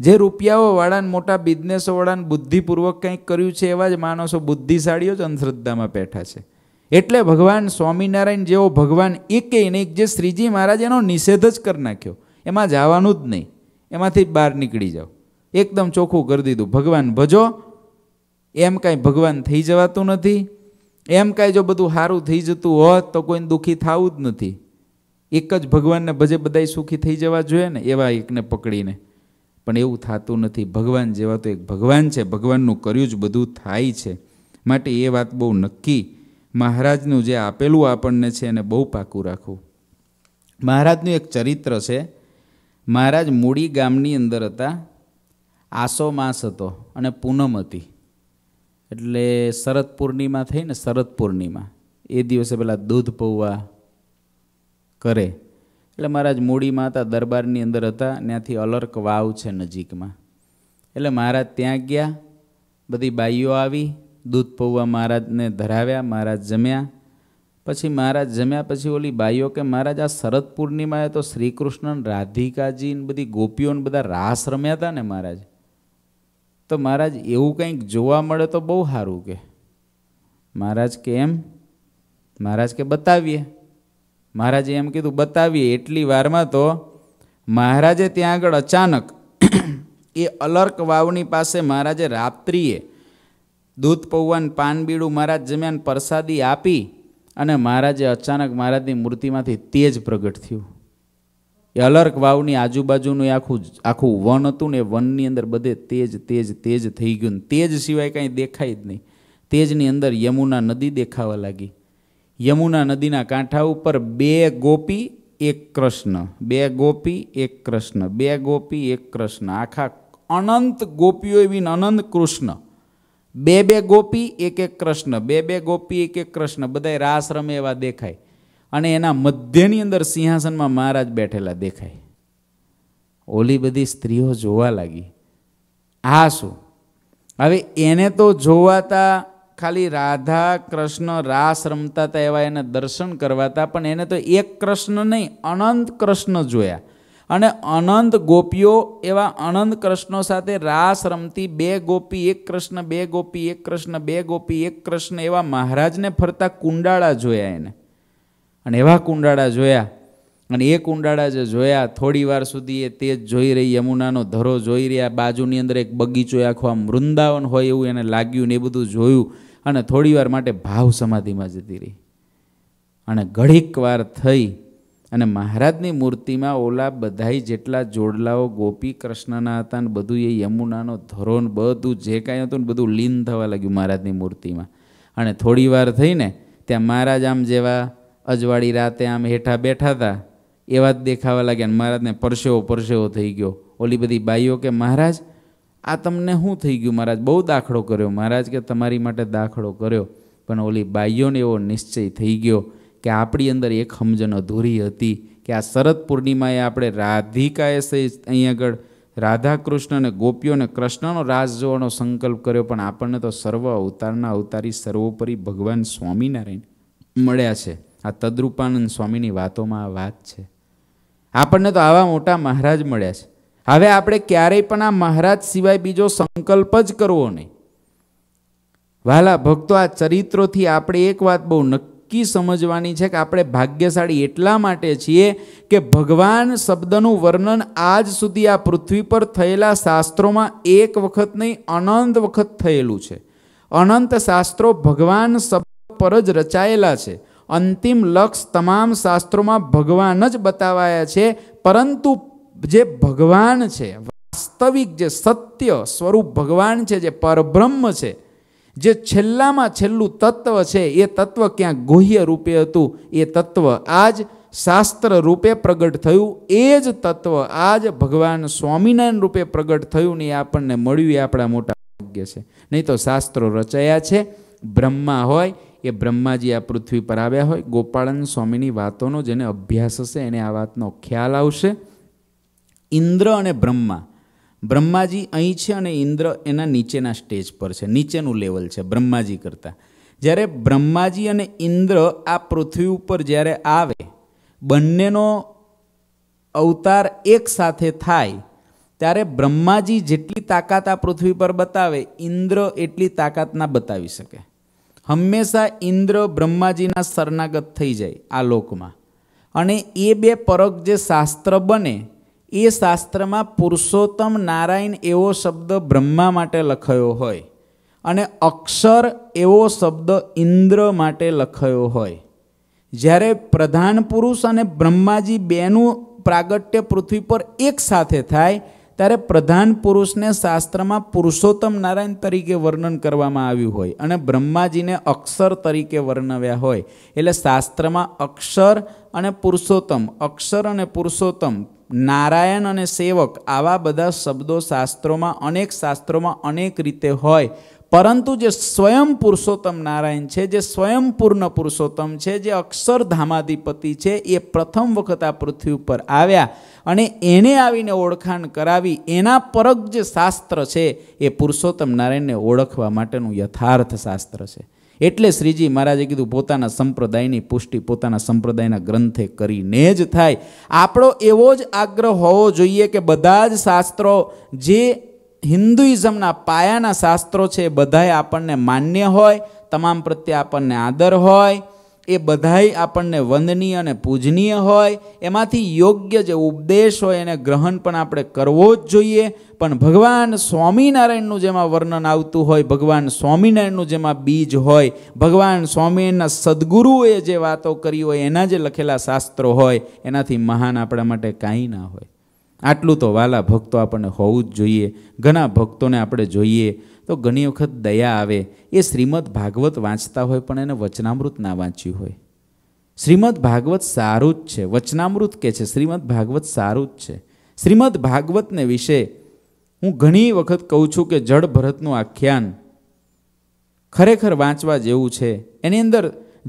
જે રૂપિયાઓવાળાને મોટા બિઝનેસોવાળાને બુદ્ધિપૂર્વક કંઈક કર્યું છે એવા જ માણસો બુદ્ધિશાળીઓ જ અંધશ્રદ્ધામાં બેઠા છે એટલે ભગવાન સ્વામિનારાયણ જેવો ભગવાન એકે નહીં જે શ્રીજી મહારાજ એનો નિષેધ જ કરી નાખ્યો એમાં જવાનું જ નહીં એમાંથી બહાર નીકળી જાઓ એકદમ ચોખ્ખું કરી દીધું ભગવાન ભજો એમ કાંઈ ભગવાન થઈ જવાતું નથી એમ કાંઈ જો બધું સારું થઈ જતું હોત તો કોઈને દુઃખી થવું જ નથી એક જ ભગવાનને ભજે બધાય સુખી થઈ જવા જોઈએ ને એવા એકને પકડીને પણ એવું થતું નથી ભગવાન જેવા તો એક ભગવાન છે ભગવાનનું કર્યું જ બધું થાય છે માટે એ વાત બહુ નક્કી મહારાજનું જે આપેલું આપણને છે એને બહુ પાકું રાખવું મહારાજનું એક ચરિત્ર છે મહારાજ મૂડી ગામની અંદર હતા આસો માસ હતો અને પૂનમ હતી એટલે શરદ પૂર્ણિમા થઈ ને શરદ પૂર્ણિમા એ દિવસે પહેલાં દૂધ પૌવા કરે એટલે મહારાજ મૂડી માતા દરબારની અંદર હતા ત્યાંથી અલર્ક વાવ છે નજીકમાં એટલે મહારાજ ત્યાં ગયા બધી બાઈઓ આવી દૂધ પૌવા મહારાજને ધરાવ્યા મહારાજ જમ્યા પછી મહારાજ જમ્યા પછી ઓલી બાઈઓ કે મહારાજ આ શરદ પૂર્ણિમાએ તો શ્રીકૃષ્ણ રાધિકાજી ને બધી ગોપીઓને બધા રાસ રમ્યા હતા ને મહારાજ તો મહારાજ એવું કંઈક જોવા મળે તો બહુ સારું કે મહારાજ કે એમ મહારાજ કે બતાવીએ મહારાજે એમ કીધું બતાવીએ એટલી વારમાં તો મહારાજે ત્યાં આગળ અચાનક એ અલર્ક વાવની પાસે મહારાજે રાત્રિએ દૂધ પૌવાન પાનબીડું મહારાજ જમ્યાન પ્રસાદી આપી અને મહારાજે અચાનક મહારાજની મૂર્તિમાંથી તેજ પ્રગટ થયું એ અલર્ક વાવની આજુબાજુનું આખું આખું વન હતું ને વનની અંદર બધે તેજ તેજ તેજ થઈ ગયું તેજ સિવાય કાંઈ દેખાય જ નહીં તેજની અંદર યમુના નદી દેખાવા લાગી યમુના નદીના કાંઠા ઉપર બે ગોપી એક કૃષ્ણ બે ગોપી એક કૃષ્ણ બે ગોપી એક કૃષ્ણ આખા અનંત ગોપીઓ એવી અનંત કૃષ્ણ બે બે ગોપી એક એક કૃષ્ણ બે બે ગોપી એક એક કૃષ્ણ બધાય રાસ રમે એવા દેખાય અને એના મધ્યની અંદર સિંહાસનમાં મહારાજ બેઠેલા દેખાય ઓલી બધી સ્ત્રીઓ જોવા લાગી આ શું હવે એને તો જોવાતા ખાલી રાધા કૃષ્ણ રાસ રમતા હતા એવા એને દર્શન કરવાતા પણ એને તો એક કૃષ્ણ નહીં અનંત કૃષ્ણ જોયા અને અનંત ગોપીઓ એવા અનંત કૃષ્ણો સાથે રાસ રમતી બે ગોપી એક કૃષ્ણ બે ગોપી એક કૃષ્ણ બે ગોપી એક કૃષ્ણ એવા મહારાજને ફરતા કુંડાળા જોયા એને અને એવા કુંડાળા જોયા અને એ કુંડાળા જે જોયા થોડી વાર સુધી એ તેજ જોઈ રહી યમુનાનો ધરો જોઈ રહ્યા બાજુની અંદર એક બગીચો આખો આમ વૃંદાવન હોય એવું એને લાગ્યું ને એ બધું જોયું અને થોડી વાર માટે ભાવ સમાધિમાં જતી રહી અને ઘડીક વાર થઈ અને મહારાજની મૂર્તિમાં ઓલા બધાય જેટલા જોડલાઓ ગોપી કૃષ્ણના હતા ને બધું એ યમુનાનો ધરો ને બધું જે કાંઈ હતું ને બધું લીન થવા લાગ્યું મહારાજની મૂર્તિમાં અને થોડી વાર થઈને ત્યાં મહારાજ આમ જેવા અજવાળી રાતે આમ હેઠા બેઠા હતા એવા જ દેખાવા લાગ્યા મહારાજને પરસેવો પરસેવો થઈ ગયો ઓલી બધી બાઈઓ કે મહારાજ આ તમને શું થઈ ગયું મહારાજ બહુ દાખલો કર્યો મહારાજ કે તમારી માટે દાખલો કર્યો પણ ઓલી બાઈઓને એવો નિશ્ચય થઈ ગયો કે આપણી અંદર એક હમજન અધૂરી હતી કે આ શરદ પૂર્ણિમાએ આપણે રાધિકાએ સહિત અહીં આગળ રાધાકૃષ્ણ અને ગોપીઓને કૃષ્ણનો રાસ જોવાનો સંકલ્પ કર્યો પણ આપણને તો સર્વ અવતારના અવતારી સર્વોપરી ભગવાન સ્વામિનારાયણ મળ્યા છે આ તદ્રુપાનંદ સ્વામીની વાતોમાં આ વાત છે આપણને તો આવા મોટા મહારાજ મળ્યા છે હવે આપણે ક્યારેય પણ આ મહારાજ સિવાય બીજો સંકલ્પ જ કરવો નહીં વાલા ભક્તો આ ચરિત્રોથી આપણે એક વાત બહુ નક્કી સમજવાની છે કે આપણે ભાગ્યશાળી એટલા માટે છીએ કે ભગવાન શબ્દનું વર્ણન આજ સુધી આ પૃથ્વી પર થયેલા શાસ્ત્રોમાં એક વખત નહીં અનંત વખત થયેલું છે અનંત શાસ્ત્રો ભગવાન શબ્દ પર જ રચાયેલા છે અંતિમ લક્ષ તમામ શાસ્ત્રોમાં ભગવાન જ બતાવાયા છે પરંતુ જે ભગવાન છે વાસ્તવિક જે સત્ય સ્વરૂપ ભગવાન છે જે પરબ્રહ્મ છે જે છેલ્લામાં છેલ્લું તત્વ છે એ તત્વ ક્યાં ગુહ્ય રૂપે હતું એ તત્વ આજ શાસ્ત્ર રૂપે પ્રગટ થયું એ જ તત્વ આજ ભગવાન સ્વામિનારાયણ રૂપે પ્રગટ થયું ને એ આપણને મળ્યું એ આપણા મોટા ભાગ્ય છે નહીં તો શાસ્ત્રો રચાયા છે બ્રહ્મા હોય એ બ્રહ્માજી આ પૃથ્વી પર આવ્યા હોય ગોપાળન સ્વામીની વાતોનો જેને અભ્યાસ હશે એને આ વાતનો ખ્યાલ આવશે ઇન્દ્ર અને બ્રહ્મા બ્રહ્માજી અહીં છે અને ઇન્દ્ર એના નીચેના સ્ટેજ પર છે નીચેનું લેવલ છે બ્રહ્માજી કરતાં જ્યારે બ્રહ્માજી અને ઇન્દ્ર આ પૃથ્વી ઉપર જ્યારે આવે બંનેનો અવતાર એકસાથે થાય ત્યારે બ્રહ્માજી જેટલી તાકાત આ પૃથ્વી પર બતાવે ઇન્દ્ર એટલી તાકાત ના બતાવી શકે હંમેશા ઇન્દ્ર બ્રહ્માજીના શરણાગત થઈ જાય આ લોકમાં અને એ બે પરક જે શાસ્ત્ર બને એ શાસ્ત્રમાં પુરુષોત્તમ નારાયણ એવો શબ્દ બ્રહ્મા માટે લખાયો હોય અને અક્ષર એવો શબ્દ ઇન્દ્ર માટે લખાયો હોય જ્યારે પ્રધાન પુરુષ અને બ્રહ્માજી બેનું પ્રાગટ્ય પૃથ્વી પર એક સાથે થાય ત્યારે પ્રધાન પુરુષને શાસ્ત્રમાં પુરુષોત્તમ નારાયણ તરીકે વર્ણન કરવામાં આવ્યું હોય અને બ્રહ્માજીને અક્ષર તરીકે વર્ણવ્યા હોય એટલે શાસ્ત્રમાં અક્ષર અને પુરુષોત્તમ અક્ષર અને પુરુષોત્તમ નારાયણ અને સેવક આવા બધા શબ્દો શાસ્ત્રોમાં અનેક શાસ્ત્રોમાં અનેક રીતે હોય પરંતુ જે સ્વયં પુરુષોત્તમ નારાયણ છે જે સ્વયં પૂર્ણ પુરુષોત્તમ છે જે અક્ષરધામાધિપતિ છે એ પ્રથમ વખત આ પૃથ્વી ઉપર આવ્યા અને એને આવીને ઓળખાણ કરાવી એના પરક જે શાસ્ત્ર છે એ પુરુષોત્તમ નારાયણને ઓળખવા માટેનું યથાર્થ શાસ્ત્ર છે એટલે શ્રીજી મહારાજે કીધું પોતાના સંપ્રદાયની પુષ્ટિ પોતાના સંપ્રદાયના ગ્રંથે કરીને જ થાય આપણો એવો જ આગ્રહ હોવો જોઈએ કે બધા જ શાસ્ત્રો જે હિન્દુઇઝમના પાયાના શાસ્ત્રો છે એ બધાએ આપણને માન્ય હોય તમામ પ્રત્યે આપણને આદર હોય એ બધાય આપણને વંદનીય અને પૂજનીય હોય એમાંથી યોગ્ય જે ઉપદેશ હોય એને ગ્રહણ પણ આપણે કરવો જ જોઈએ પણ ભગવાન સ્વામિનારાયણનું જેમાં વર્ણન આવતું હોય ભગવાન સ્વામિનારાયણનું જેમાં બીજ હોય ભગવાન સ્વામિનારાયણના સદગુરુએ જે વાતો કરી હોય એના જે લખેલા શાસ્ત્રો હોય એનાથી મહાન આપણા માટે કાંઈ ના હોય આટલું તો વાલા ભક્તો આપણને હોવું જ જોઈએ ઘણા ભક્તોને આપણે જોઈએ તો ઘણી વખત દયા આવે એ શ્રીમદ ભાગવત વાંચતા હોય પણ એને વચનામૃત ના વાંચ્યું હોય શ્રીમદ ભાગવત સારું જ છે વચનામૃત કે છે શ્રીમદ ભાગવત સારું જ છે શ્રીમદ ભાગવતને વિશે હું ઘણી વખત કહું છું કે જળ ભરતનું આખ્યાન ખરેખર વાંચવા જેવું છે એની અંદર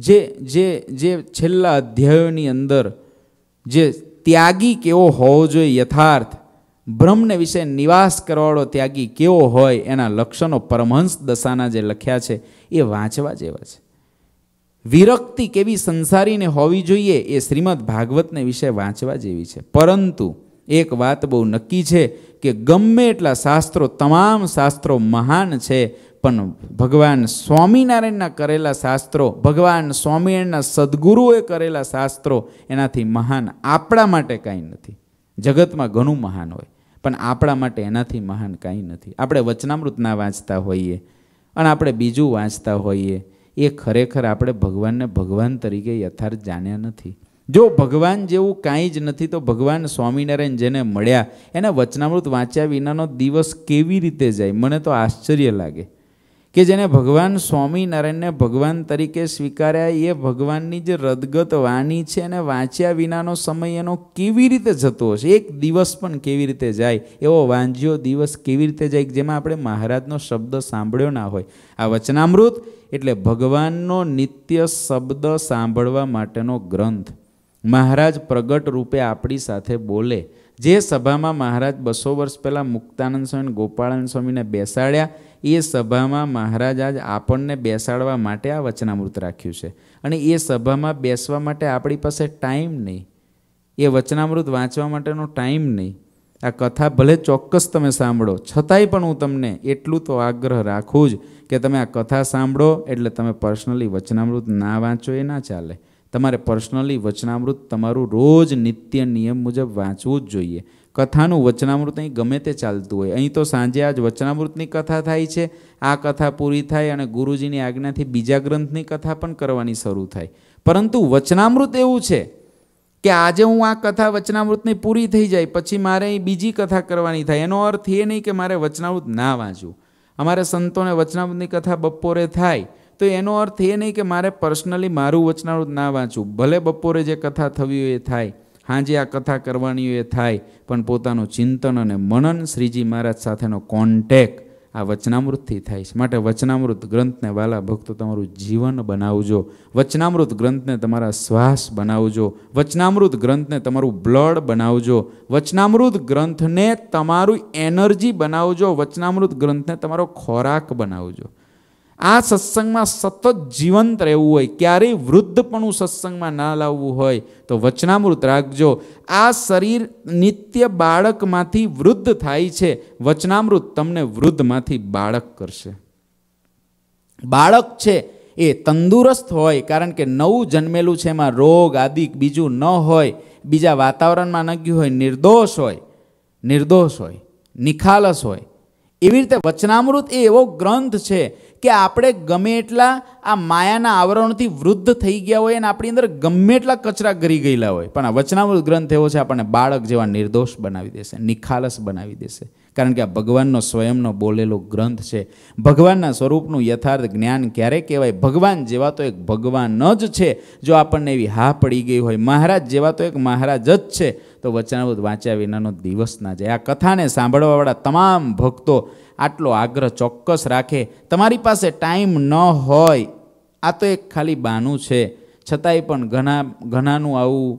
જે જે જે છેલ્લા અધ્યાયોની અંદર જે ત્યાગી કેવો હોવો જોઈએ યથાર્થ બ્રહ્મને વિશે નિવાસ કરવાળો ત્યાગી કેવો હોય એના લક્ષણો પરમહંસ દશાના જે લખ્યા છે એ વાંચવા જેવા છે વિરક્તિ કેવી સંસારીને હોવી જોઈએ એ શ્રીમદ ભાગવતને વિશે વાંચવા જેવી છે પરંતુ એક વાત બહુ નક્કી છે કે ગમે એટલા શાસ્ત્રો તમામ શાસ્ત્રો મહાન છે પણ ભગવાન સ્વામિનારાયણના કરેલા શાસ્ત્રો ભગવાન સ્વામિનારાયણના સદગુરુએ કરેલા શાસ્ત્રો એનાથી મહાન આપણા માટે કાંઈ નથી જગતમાં ઘણું મહાન હોય પણ આપણા માટે એનાથી મહાન કાંઈ નથી આપણે વચનામૃત ના વાંચતા હોઈએ અને આપણે બીજું વાંચતા હોઈએ એ ખરેખર આપણે ભગવાનને ભગવાન તરીકે યથાર્થ જાણ્યા નથી જો ભગવાન જેવું કાંઈ જ નથી તો ભગવાન સ્વામિનારાયણ જેને મળ્યા એને વચનામૃત વાંચ્યા વિનાનો દિવસ કેવી રીતે જાય મને તો આશ્ચર્ય લાગે કે જેને ભગવાન સ્વામિનારાયણને ભગવાન તરીકે સ્વીકાર્યા એ ભગવાનની જે રદગત વાણી છે એને વાંચ્યા વિનાનો સમય એનો કેવી રીતે જતો હશે એક દિવસ પણ કેવી રીતે જાય એવો વાંજ્યો દિવસ કેવી રીતે જાય જેમાં આપણે મહારાજનો શબ્દ સાંભળ્યો ના હોય આ વચનામૃત એટલે ભગવાનનો નિત્ય શબ્દ સાંભળવા માટેનો ગ્રંથ મહારાજ પ્રગટ રૂપે આપણી સાથે બોલે જે સભામાં મહારાજ બસો વર્ષ પહેલાં મુક્તાનંદ સ્વામી ગોપાળાનંદ સ્વામીને બેસાડ્યા એ સભામાં મહારાજ આજ આપણને બેસાડવા માટે આ વચનામૃત રાખ્યું છે અને એ સભામાં બેસવા માટે આપણી પાસે ટાઈમ નહીં એ વચનામૃત વાંચવા માટેનો ટાઈમ નહીં આ કથા ભલે ચોક્કસ તમે સાંભળો છતાંય પણ હું તમને એટલું તો આગ્રહ રાખું જ કે તમે આ કથા સાંભળો એટલે તમે પર્સનલી વચનામૃત ના વાંચો એ ના ચાલે તમારે પર્સનલી વચનામૃત તમારું રોજ નિત્ય નિયમ મુજબ વાંચવું જ જોઈએ કથાનું વચનામૃત અહીં ગમે તે ચાલતું હોય અહીં તો સાંજે આજ વચનામૃતની કથા થાય છે આ કથા પૂરી થાય અને ગુરુજીની આજ્ઞાથી બીજા ગ્રંથની કથા પણ કરવાની શરૂ થાય પરંતુ વચનામૃત એવું છે કે આજે હું આ કથા વચનામૃતની પૂરી થઈ જાય પછી મારે અહીં બીજી કથા કરવાની થાય એનો અર્થ એ નહીં કે મારે વચનામૃત ના વાંચવું અમારે સંતોને વચનામૃતની કથા બપોરે થાય તો એનો અર્થ એ નહીં કે મારે પર્સનલી મારું વચનામૃત ના વાંચવું ભલે બપોરે જે કથા થવી હોય એ થાય હાજે આ કથા કરવાની હોય એ થાય પણ પોતાનું ચિંતન અને મનન શ્રીજી મહારાજ સાથેનો કોન્ટેક આ વચનામૃતથી થાય છે માટે વચનામૃત ગ્રંથને વાલા ભક્તો તમારું જીવન બનાવજો વચનામૃત ગ્રંથને તમારા શ્વાસ બનાવજો વચનામૃત ગ્રંથને તમારું બ્લડ બનાવજો વચનામૃત ગ્રંથને તમારું એનર્જી બનાવજો વચનામૃત ગ્રંથને તમારો ખોરાક બનાવજો આ સત્સંગમાં સતત જીવંત રહેવું હોય ક્યારેય વૃદ્ધપણું સત્સંગમાં ના લાવવું હોય તો વચનામૃત રાખજો આ શરીર નિત્ય બાળકમાંથી વૃદ્ધ થાય છે વચનામૃત તમને વૃદ્ધમાંથી બાળક કરશે બાળક છે એ તંદુરસ્ત હોય કારણ કે નવું જન્મેલું છે એમાં રોગ આદિ બીજું ન હોય બીજા વાતાવરણમાં નગ્યું હોય નિર્દોષ હોય નિર્દોષ હોય નિખાલસ હોય એવી રીતે વચનામૃત એ એવો ગ્રંથ છે કે આપણે ગમે એટલા આ માયાના આવરણથી વૃદ્ધ થઈ ગયા હોય અને આપણી અંદર ગમે એટલા કચરા કરી ગયેલા હોય પણ આ વચનામૃત ગ્રંથ એવો છે આપણને બાળક જેવા નિર્દોષ બનાવી દેશે નિખાલસ બનાવી દેશે કારણ કે આ ભગવાનનો સ્વયંનો બોલેલો ગ્રંથ છે ભગવાનના સ્વરૂપનું યથાર્થ જ્ઞાન ક્યારે કહેવાય ભગવાન જેવા તો એક ભગવાન જ છે જો આપણને એવી હા પડી ગઈ હોય મહારાજ જેવા તો એક મહારાજ જ છે તો વચનામૃત વાંચ્યા વિનાનો દિવસ ના જાય આ કથાને સાંભળવાવાળા તમામ ભક્તો આટલો આગ્રહ ચોક્કસ રાખે તમારી પાસે ટાઈમ ન હોય આ તો એક ખાલી બાનું છે છતાંય પણ ઘણા ઘણાનું આવું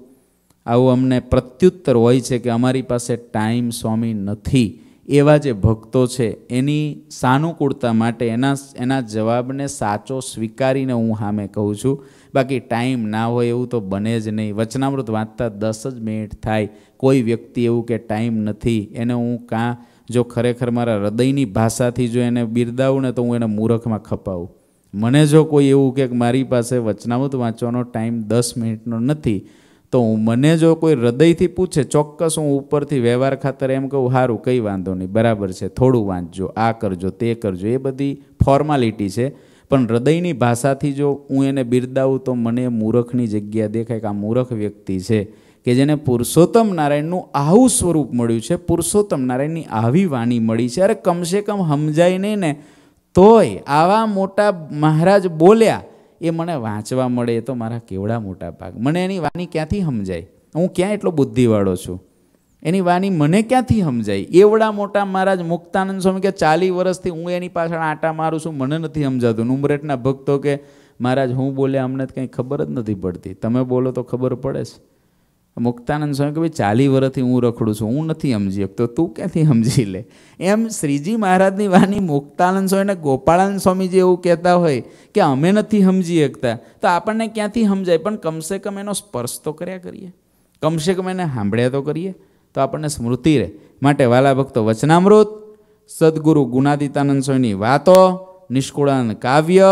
આવું અમને પ્રત્યુત્તર હોય છે કે અમારી પાસે ટાઈમ સ્વામી નથી એવા જે ભક્તો છે એની સાનુકૂળતા માટે એના એના જવાબને સાચો સ્વીકારીને હું સામે કહું છું બાકી ટાઈમ ના હોય એવું તો બને જ નહીં વચનામૃત વાંચતા દસ જ મિનિટ થાય કોઈ વ્યક્તિ એવું કે ટાઈમ નથી એને હું કાં જો ખરેખર મારા હૃદયની ભાષાથી જો એને બિરદાવું ને તો હું એને મૂરખમાં ખપાવું મને જો કોઈ એવું કે મારી પાસે વચનામૃત વાંચવાનો ટાઈમ દસ મિનિટનો નથી તો મને જો કોઈ હૃદયથી પૂછે ચોક્કસ હું ઉપરથી વ્યવહાર ખાતર એમ કહું સારું કંઈ વાંધો નહીં બરાબર છે થોડું વાંચજો આ કરજો તે કરજો એ બધી ફોર્માલિટી છે પણ હૃદયની ભાષાથી જો હું એને બિરદાવું તો મને મૂરખની જગ્યા દેખાય કે આ મૂરખ વ્યક્તિ છે કે જેને પુરુષોત્તમ નારાયણનું આવું સ્વરૂપ મળ્યું છે પુરુષોત્તમ નારાયણની આવી વાણી મળી છે અરે કમસે કમ સમજાય નહીં ને તોય આવા મોટા મહારાજ બોલ્યા એ મને વાંચવા મળે એ તો મારા કેવડા મોટા ભાગ મને એની વાની ક્યાંથી સમજાય હું ક્યાં એટલો બુદ્ધિવાળો છું એની વાની મને ક્યાંથી સમજાય એવડા મોટા મહારાજ મુક્તાનંદ સ્વામી કે ચાલીસ વર્ષથી હું એની પાછળ આટા મારું છું મને નથી સમજાતું નુમરેટના ભક્તો કે મહારાજ હું બોલે અમને કંઈ ખબર જ નથી પડતી તમે બોલો તો ખબર પડે છે મુક્તાનંદ સ્વામી કે ભાઈ ચાલી વર્ષથી હું રખડું છું હું નથી સમજી શકતો તું ક્યાંથી સમજી લે એમ શ્રીજી મહારાજની વાની મુક્તાનંદ સ્વામી અને ગોપાળાનંદ સ્વામીજી એવું કહેતા હોય કે અમે નથી સમજી શકતા તો આપણને ક્યાંથી સમજાય પણ કમસે કમ એનો સ્પર્શ તો કર્યા કરીએ કમસે કમ એને સાંભળ્યા તો કરીએ તો આપણને સ્મૃતિ રહે માટે વાલા ભક્તો વચનામૃત સદગુરુ ગુનાદિતાનંદ સ્વામીની વાતો નિષ્કુળાનંદ કાવ્ય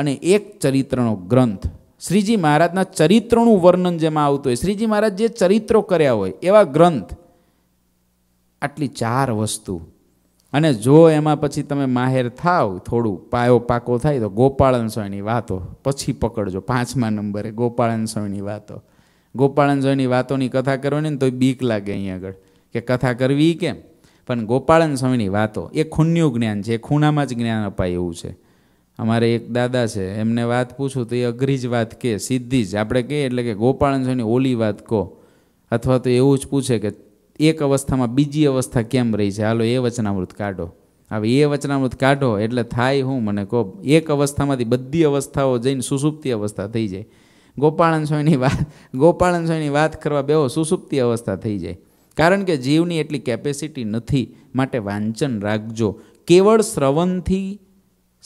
અને એક ચરિત્રનો ગ્રંથ શ્રીજી મહારાજના ચરિત્રનું વર્ણન જેમાં આવતું હોય શ્રીજી મહારાજ જે ચરિત્રો કર્યા હોય એવા ગ્રંથ આટલી ચાર વસ્તુ અને જો એમાં પછી તમે માહેર થાવ થોડું પાયો પાકો થાય તો ગોપાળન સ્વામીની વાતો પછી પકડજો પાંચમા નંબરે ગોપાળન સ્વામીની વાતો ગોપાળન સ્વામીની વાતોની કથા કરવાની ને તો બીક લાગે અહીં આગળ કે કથા કરવી કેમ પણ ગોપાળન સ્વામીની વાતો એ ખૂન્યું જ્ઞાન છે એ ખૂણામાં જ જ્ઞાન અપાય એવું છે અમારે એક દાદા છે એમને વાત પૂછું તો એ અઘરી જ વાત કે સીધી જ આપણે કહીએ એટલે કે ગોપાળન છે ઓલી વાત કહો અથવા તો એવું જ પૂછે કે એક અવસ્થામાં બીજી અવસ્થા કેમ રહી છે હાલો એ વચનામૃત કાઢો હવે એ વચનામૃત કાઢો એટલે થાય હું મને કહો એક અવસ્થામાંથી બધી અવસ્થાઓ જઈને સુસુપ્તિ અવસ્થા થઈ જાય ગોપાળન સ્વામીની વાત ગોપાળન સ્વામીની વાત કરવા બેહો સુસુપ્તિ અવસ્થા થઈ જાય કારણ કે જીવની એટલી કેપેસિટી નથી માટે વાંચન રાખજો કેવળ શ્રવણથી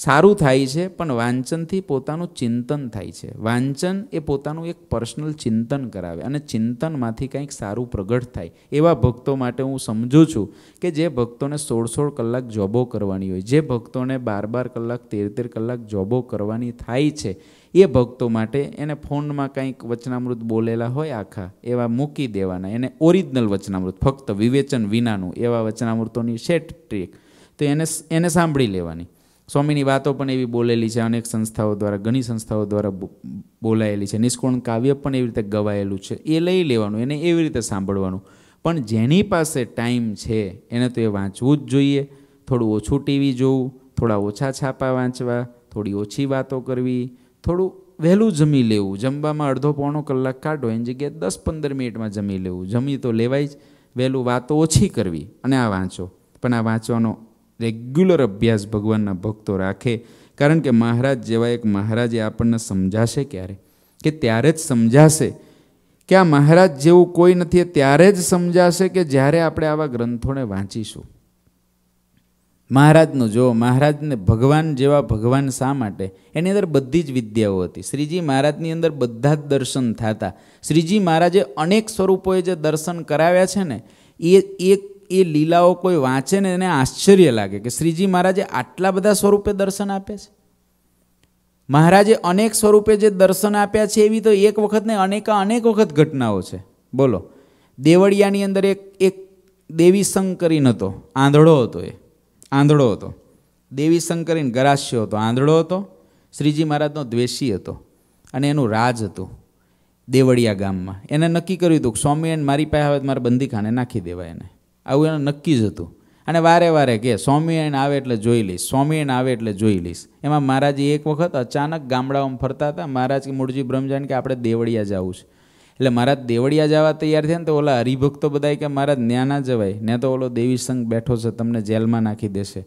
સારું થાય છે પણ વાંચનથી પોતાનું ચિંતન થાય છે વાંચન એ પોતાનું એક પર્સનલ ચિંતન કરાવે અને ચિંતનમાંથી કંઈક સારું પ્રગટ થાય એવા ભક્તો માટે હું સમજું છું કે જે ભક્તોને સોળ સોળ કલાક જોબો કરવાની હોય જે ભક્તોને બાર બાર કલાક તેર તેર કલાક જોબો કરવાની થાય છે એ ભક્તો માટે એને ફોનમાં કંઈક વચનામૃત બોલેલા હોય આખા એવા મૂકી દેવાના એને ઓરિજિનલ વચનામૃત ફક્ત વિવેચન વિનાનું એવા વચનામૃતોની સેટ ટ્રીક તો એને એને સાંભળી લેવાની સ્વામીની વાતો પણ એવી બોલેલી છે અનેક સંસ્થાઓ દ્વારા ઘણી સંસ્થાઓ દ્વારા બોલાયેલી છે નિષ્કોણ કાવ્ય પણ એવી રીતે ગવાયેલું છે એ લઈ લેવાનું એને એવી રીતે સાંભળવાનું પણ જેની પાસે ટાઈમ છે એને તો એ વાંચવું જ જોઈએ થોડું ઓછું ટીવી જોવું થોડા ઓછા છાપા વાંચવા થોડી ઓછી વાતો કરવી થોડું વહેલું જમી લેવું જમવામાં અડધો પોણો કલાક કાઢો એની જગ્યાએ દસ પંદર મિનિટમાં જમી લેવું જમી તો લેવાય જ વહેલું વાતો ઓછી કરવી અને આ વાંચો પણ આ વાંચવાનો રેગ્યુલર અભ્યાસ ભગવાનના ભક્તો રાખે કારણ કે મહારાજ જેવા એક મહારાજે આપણને સમજાશે ક્યારે કે ત્યારે જ સમજાશે કે આ મહારાજ જેવું કોઈ નથી ત્યારે જ સમજાશે કે જ્યારે આપણે આવા ગ્રંથોને વાંચીશું મહારાજનું જો મહારાજને ભગવાન જેવા ભગવાન શા માટે એની અંદર બધી જ વિદ્યાઓ હતી શ્રીજી મહારાજની અંદર બધા જ દર્શન થતા શ્રીજી મહારાજે અનેક સ્વરૂપોએ જે દર્શન કરાવ્યા છે ને એ એક એ લીલાઓ કોઈ વાંચે ને એને આશ્ચર્ય લાગે કે શ્રીજી મહારાજે આટલા બધા સ્વરૂપે દર્શન આપે છે મહારાજે અનેક સ્વરૂપે જે દર્શન આપ્યા છે એવી તો એક વખત ને અનેકા અનેક વખત ઘટનાઓ છે બોલો દેવળિયાની અંદર એક એક દેવી શંકરીન હતો આંધળો હતો એ આંધળો હતો દેવી શંકરીન ગરાશ્યો હતો આંધળો હતો શ્રીજી મહારાજનો દ્વેષી હતો અને એનું રાજ હતું દેવળિયા ગામમાં એને નક્કી કર્યું હતું સ્વામી એને મારી પાસે આવે મારે બંદીખાને નાખી દેવાય એને આવું એને નક્કી જ હતું અને વારે વારે કે સ્વામિનારાયણ આવે એટલે જોઈ લઈશ સ્વામિનારાયણ આવે એટલે જોઈ લઈશ એમાં મહારાજ એક વખત અચાનક ગામડાઓમાં ફરતા હતા મહારાજ કે મૂળજી બ્રહ્મજાન કે આપણે દેવળિયા જવું છે એટલે મહારાજ દેવળિયા જવા તૈયાર થયા ને તો ઓલા હરિભક્તો બધાય કે મહારાજ ન્યા ના જવાય ને તો ઓલો દેવી સંઘ બેઠો છે તમને જેલમાં નાખી દેશે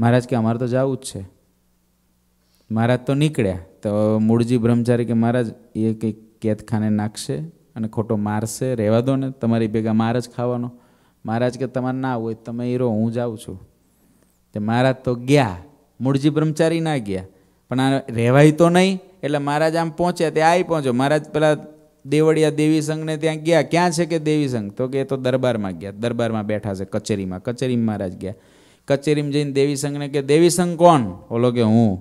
મહારાજ કે અમારે તો જવું જ છે મહારાજ તો નીકળ્યા તો મૂળજી બ્રહ્મચારી કે મહારાજ એ કંઈક કેદખાને નાખશે અને ખોટો મારશે રહેવા દો ને તમારી ભેગા માર જ ખાવાનો મહારાજ કે તમારે ના હોય તમે હીરો હું જાઉં છું તે મહારાજ તો ગયા મૂળજી બ્રહ્મચારી ના ગયા પણ આ રહેવાય તો નહીં એટલે મહારાજ આમ પહોંચ્યા તે આવી પહોંચ્યો મહારાજ પેલા દેવળિયા દેવી સંઘને ત્યાં ગયા ક્યાં છે કે દેવી સંઘ તો કે એ તો દરબારમાં ગયા દરબારમાં બેઠા છે કચેરીમાં કચેરીમાં મહારાજ ગયા કચેરીમાં જઈને દેવી સંઘને કે દેવી સંઘ કોણ ઓલો કે હું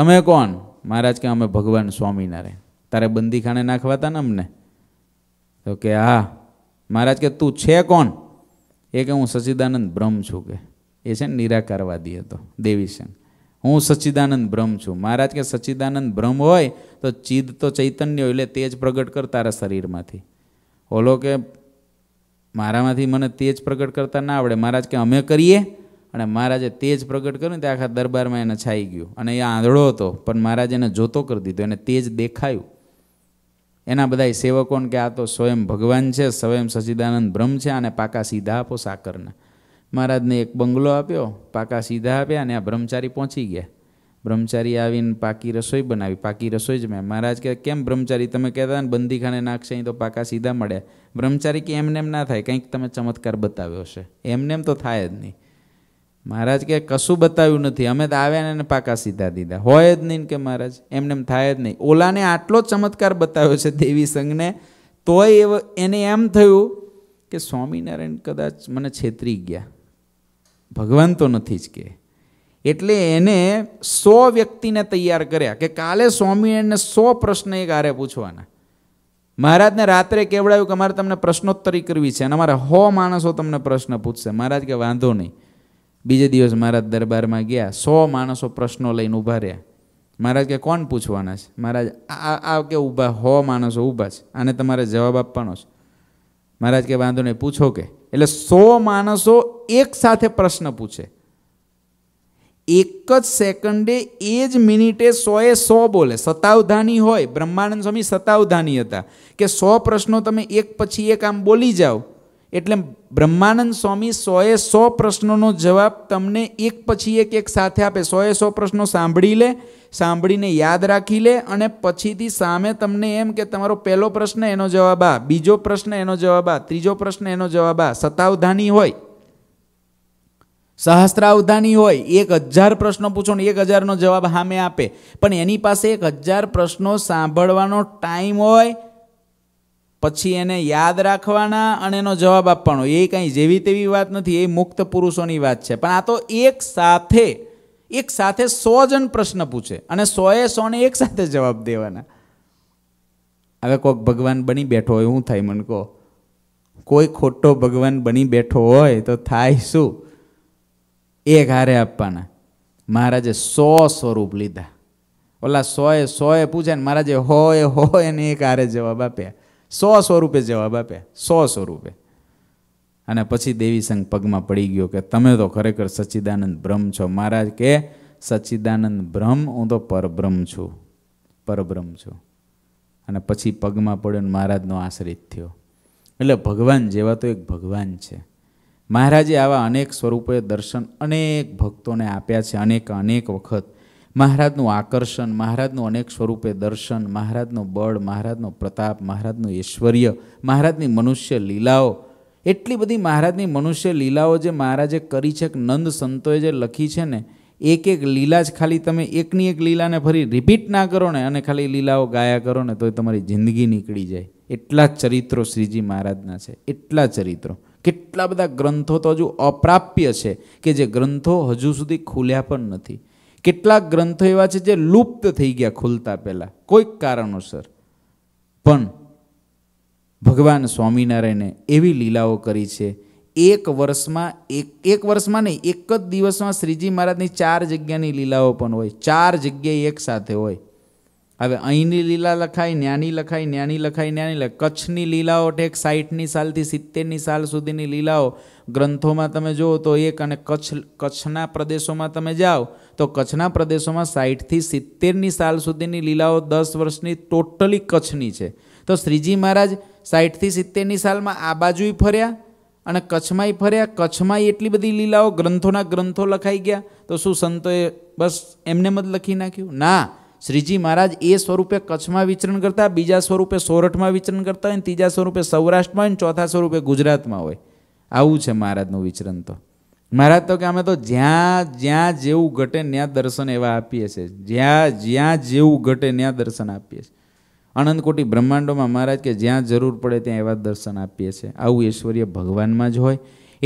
તમે કોણ મહારાજ કે અમે ભગવાન સ્વામિનારાયણ તારે બંદીખાને નાખવાતા ને અમને તો કે હા મહારાજ કે તું છે કોણ એ કે હું સચ્ચિદાનંદ બ્રહ્મ છું કે એ છે ને નિરાકારવાદી હતો દેવીશંક હું સચ્ચિદાનંદ બ્રહ્મ છું મહારાજ કે સચ્ચિદાનંદ બ્રહ્મ હોય તો ચિદ તો ચૈતન્ય હોય એટલે તે જ પ્રગટ કર તારા શરીરમાંથી ઓલો કે મારામાંથી મને તેજ પ્રગટ કરતા ના આવડે મહારાજ કે અમે કરીએ અને મહારાજે તેજ પ્રગટ કર્યું તે આખા દરબારમાં એને છાઈ ગયું અને એ આંધળો હતો પણ મહારાજ એને જોતો કરી દીધો એને તેજ દેખાયું એના બધા સેવકોને કે આ તો સ્વયં ભગવાન છે સ્વયં સચિદાનંદ બ્રહ્મ છે અને પાકા સીધા આપો સાકરના મહારાજને એક બંગલો આપ્યો પાકા સીધા આપ્યા અને આ બ્રહ્મચારી પહોંચી ગયા બ્રહ્મચારી આવીને પાકી રસોઈ બનાવી પાકી રસોઈ જ મેં મહારાજ કે કેમ બ્રહ્મચારી તમે કહેતા ને બંદીખાને નાખશે અહીં તો પાકા સીધા મળ્યા બ્રહ્મચારી કે એમને એમ ના થાય કંઈક તમે ચમત્કાર બતાવ્યો છે એમને એમ તો થાય જ નહીં મહારાજ કે કશું બતાવ્યું નથી અમે તો આવ્યા ને પાકા સીધા દીધા હોય જ નહીં કે મહારાજ એમને એમ થાય જ નહીં ઓલાને આટલો ચમત્કાર બતાવ્યો છે દેવી સંઘને તોય એવ એને એમ થયું કે સ્વામિનારાયણ કદાચ મને છેતરી ગયા ભગવાન તો નથી જ કે એટલે એને સો વ્યક્તિને તૈયાર કર્યા કે કાલે સ્વામિનારાયણને સો પ્રશ્ન એ આરે પૂછવાના મહારાજને રાત્રે કેવડાવ્યું કે અમારે તમને પ્રશ્નોત્તરી કરવી છે અને મારે હો માણસો તમને પ્રશ્ન પૂછશે મહારાજ કે વાંધો નહીં બીજે દિવસ મહારાજ દરબારમાં ગયા સો માણસો પ્રશ્નો લઈને ઊભા રહ્યા મહારાજ કે કોણ પૂછવાના છે મહારાજ આ આ કે ઊભા હો માણસો ઊભા છે આને તમારે જવાબ આપવાનો છે મહારાજ કે વાંધો નહીં પૂછો કે એટલે સો માણસો એક સાથે પ્રશ્ન પૂછે એક જ સેકન્ડે એ જ મિનિટે સોએ સો બોલે સતાવધાની હોય બ્રહ્માનંદ સ્વામી સતાવધાની હતા કે સો પ્રશ્નો તમે એક પછી એક આમ બોલી જાઓ એટલે બ્રહ્માનંદ સ્વામી સોએ સો પ્રશ્નોનો જવાબ તમને એક પછી એક એક સાથે આપે સોએ સો પ્રશ્નો સાંભળી લે સાંભળીને યાદ રાખી લે અને પછીથી સામે તમને એમ કે તમારો પહેલો પ્રશ્ન એનો જવાબ આ બીજો પ્રશ્ન એનો જવાબ આ ત્રીજો પ્રશ્ન એનો જવાબ આ સતાવધાની હોય સહસ્ત્રાવધાની હોય એક હજાર પ્રશ્નો પૂછો ને એક હજારનો જવાબ સામે આપે પણ એની પાસે એક હજાર પ્રશ્નો સાંભળવાનો ટાઈમ હોય પછી એને યાદ રાખવાના અને એનો જવાબ આપવાનો એ કાંઈ જેવી તેવી વાત નથી એ મુક્ત પુરુષોની વાત છે પણ આ તો એક સાથે એક સાથે સો જણ પ્રશ્ન પૂછે અને સોએ સોને એક સાથે જવાબ દેવાના હવે કોઈક ભગવાન બની બેઠો હોય શું થાય મને કહો કોઈ ખોટો ભગવાન બની બેઠો હોય તો થાય શું એક હારે આપવાના મહારાજે સો સ્વરૂપ લીધા ઓલા સોએ સોએ પૂછ્યા ને મહારાજે હોય હોય એને એક હારે જવાબ આપ્યા સો સ્વરૂપે જવાબ આપે સો સ્વરૂપે અને પછી દેવી સંઘ પગમાં પડી ગયો કે તમે તો ખરેખર સચ્ચિદાનંદ બ્રહ્મ છો મહારાજ કે સચ્ચિદાનંદ બ્રહ્મ હું તો પરબ્રહ્મ છું પરબ્રહ્મ છું અને પછી પગમાં પડ્યો ને મહારાજનો આશ્રિત થયો એટલે ભગવાન જેવા તો એક ભગવાન છે મહારાજે આવા અનેક સ્વરૂપે દર્શન અનેક ભક્તોને આપ્યા છે અનેક અનેક વખત મહારાજનું આકર્ષણ મહારાજનું અનેક સ્વરૂપે દર્શન મહારાજનો બળ મહારાજનો પ્રતાપ મહારાજનું ઐશ્વર્ય મહારાજની મનુષ્ય લીલાઓ એટલી બધી મહારાજની મનુષ્ય લીલાઓ જે મહારાજે કરી છે કે નંદ સંતોએ જે લખી છે ને એક એક લીલા જ ખાલી તમે એકની એક લીલાને ફરી રિપીટ ના કરો ને અને ખાલી લીલાઓ ગાયા કરો ને તોય તમારી જિંદગી નીકળી જાય એટલા જ ચરિત્રો શ્રીજી મહારાજના છે એટલા ચરિત્રો કેટલા બધા ગ્રંથો તો હજુ અપ્રાપ્ય છે કે જે ગ્રંથો હજુ સુધી ખુલ્યા પણ નથી કેટલાક ગ્રંથો એવા છે જે લુપ્ત થઈ ગયા ખુલતા પહેલાં કોઈક કારણોસર પણ ભગવાન સ્વામિનારાયણે એવી લીલાઓ કરી છે એક વર્ષમાં એક એક વર્ષમાં નહીં એક જ દિવસમાં શ્રીજી મહારાજની ચાર જગ્યાની લીલાઓ પણ હોય ચાર જગ્યાએ એક સાથે હોય હવે અહીંની લીલા લખાય ન્યાની લખાય ન્યાની લખાય ન્યાની લખાય કચ્છની લીલાઓ ઠેક સાઠની સાલથી સિત્તેરની સાલ સુધીની લીલાઓ ગ્રંથોમાં તમે જુઓ તો એક અને કચ્છ કચ્છના પ્રદેશોમાં તમે જાઓ તો કચ્છના પ્રદેશોમાં સાઠથી સિત્તેરની સાલ સુધીની લીલાઓ દસ વર્ષની ટોટલી કચ્છની છે તો શ્રીજી મહારાજ સાઠથી સિત્તેરની સાલમાં આ બાજુય ફર્યા અને કચ્છમાંય ફર્યા કચ્છમાંય એટલી બધી લીલાઓ ગ્રંથોના ગ્રંથો લખાઈ ગયા તો શું સંતોએ બસ એમને જ લખી નાખ્યું ના શ્રીજી મહારાજ એ સ્વરૂપે કચ્છમાં વિચરણ કરતા બીજા સ્વરૂપે સોરઠમાં વિચરણ કરતા હોય ત્રીજા સ્વરૂપે સૌરાષ્ટ્રમાં હોય ચોથા સ્વરૂપે ગુજરાતમાં હોય આવું છે મહારાજનું વિચરણ તો મહારાજ તો કે અમે તો જ્યાં જ્યાં જેવું ઘટે ત્યાં દર્શન એવા આપીએ છીએ જ્યાં જ્યાં જેવું ઘટે ત્યાં દર્શન આપીએ છીએ આનંદકોટી બ્રહ્માંડોમાં મહારાજ કે જ્યાં જરૂર પડે ત્યાં એવા દર્શન આપીએ છીએ આવું ઐશ્વર્ય ભગવાનમાં જ હોય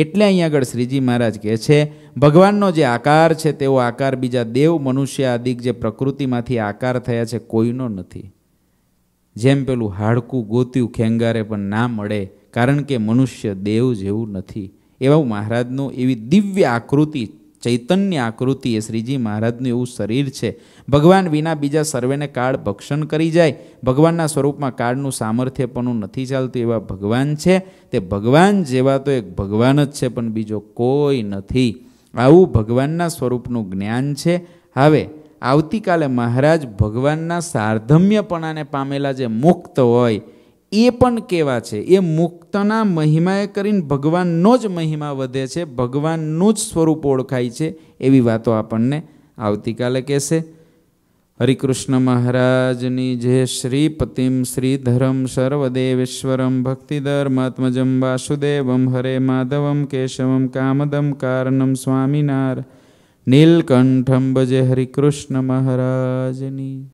એટલે અહીં આગળ શ્રીજી મહારાજ કહે છે ભગવાનનો જે આકાર છે તેવો આકાર બીજા દેવ મનુષ્ય આદિક જે પ્રકૃતિમાંથી આકાર થયા છે કોઈનો નથી જેમ પેલું હાડકું ગોત્યું ખેંગારે પણ ના મળે કારણ કે મનુષ્ય દેવ જેવું નથી એવા મહારાજનું એવી દિવ્ય આકૃતિ ચૈતન્ય આકૃતિ એ શ્રીજી મહારાજનું એવું શરીર છે ભગવાન વિના બીજા સર્વેને કાળ ભક્ષણ કરી જાય ભગવાનના સ્વરૂપમાં કાળનું સામર્થ્ય પણ નથી ચાલતું એવા ભગવાન છે તે ભગવાન જેવા તો એક ભગવાન જ છે પણ બીજો કોઈ નથી આવું ભગવાનના સ્વરૂપનું જ્ઞાન છે હવે આવતીકાલે મહારાજ ભગવાનના સાર્ધમ્યપણાને પામેલા જે મુક્ત હોય એ પણ કેવા છે એ મુક્તના મહિમાએ કરીને ભગવાનનો જ મહિમા વધે છે ભગવાનનું જ સ્વરૂપ ઓળખાય છે એવી વાતો આપણને આવતીકાલે કહેશે હરિકૃષ્ણ મહારાજની જય શ્રી પતિમ શ્રીધરમ સર્વદેવેશ્વરમ ભક્તિધર્માત્મજમ વાસુદેવમ હરે માધવમ કેશવમ કામદમ કારણમ સ્વામિનાર નીલકંઠમ ભજે હરિકૃષ્ણ મહારાજની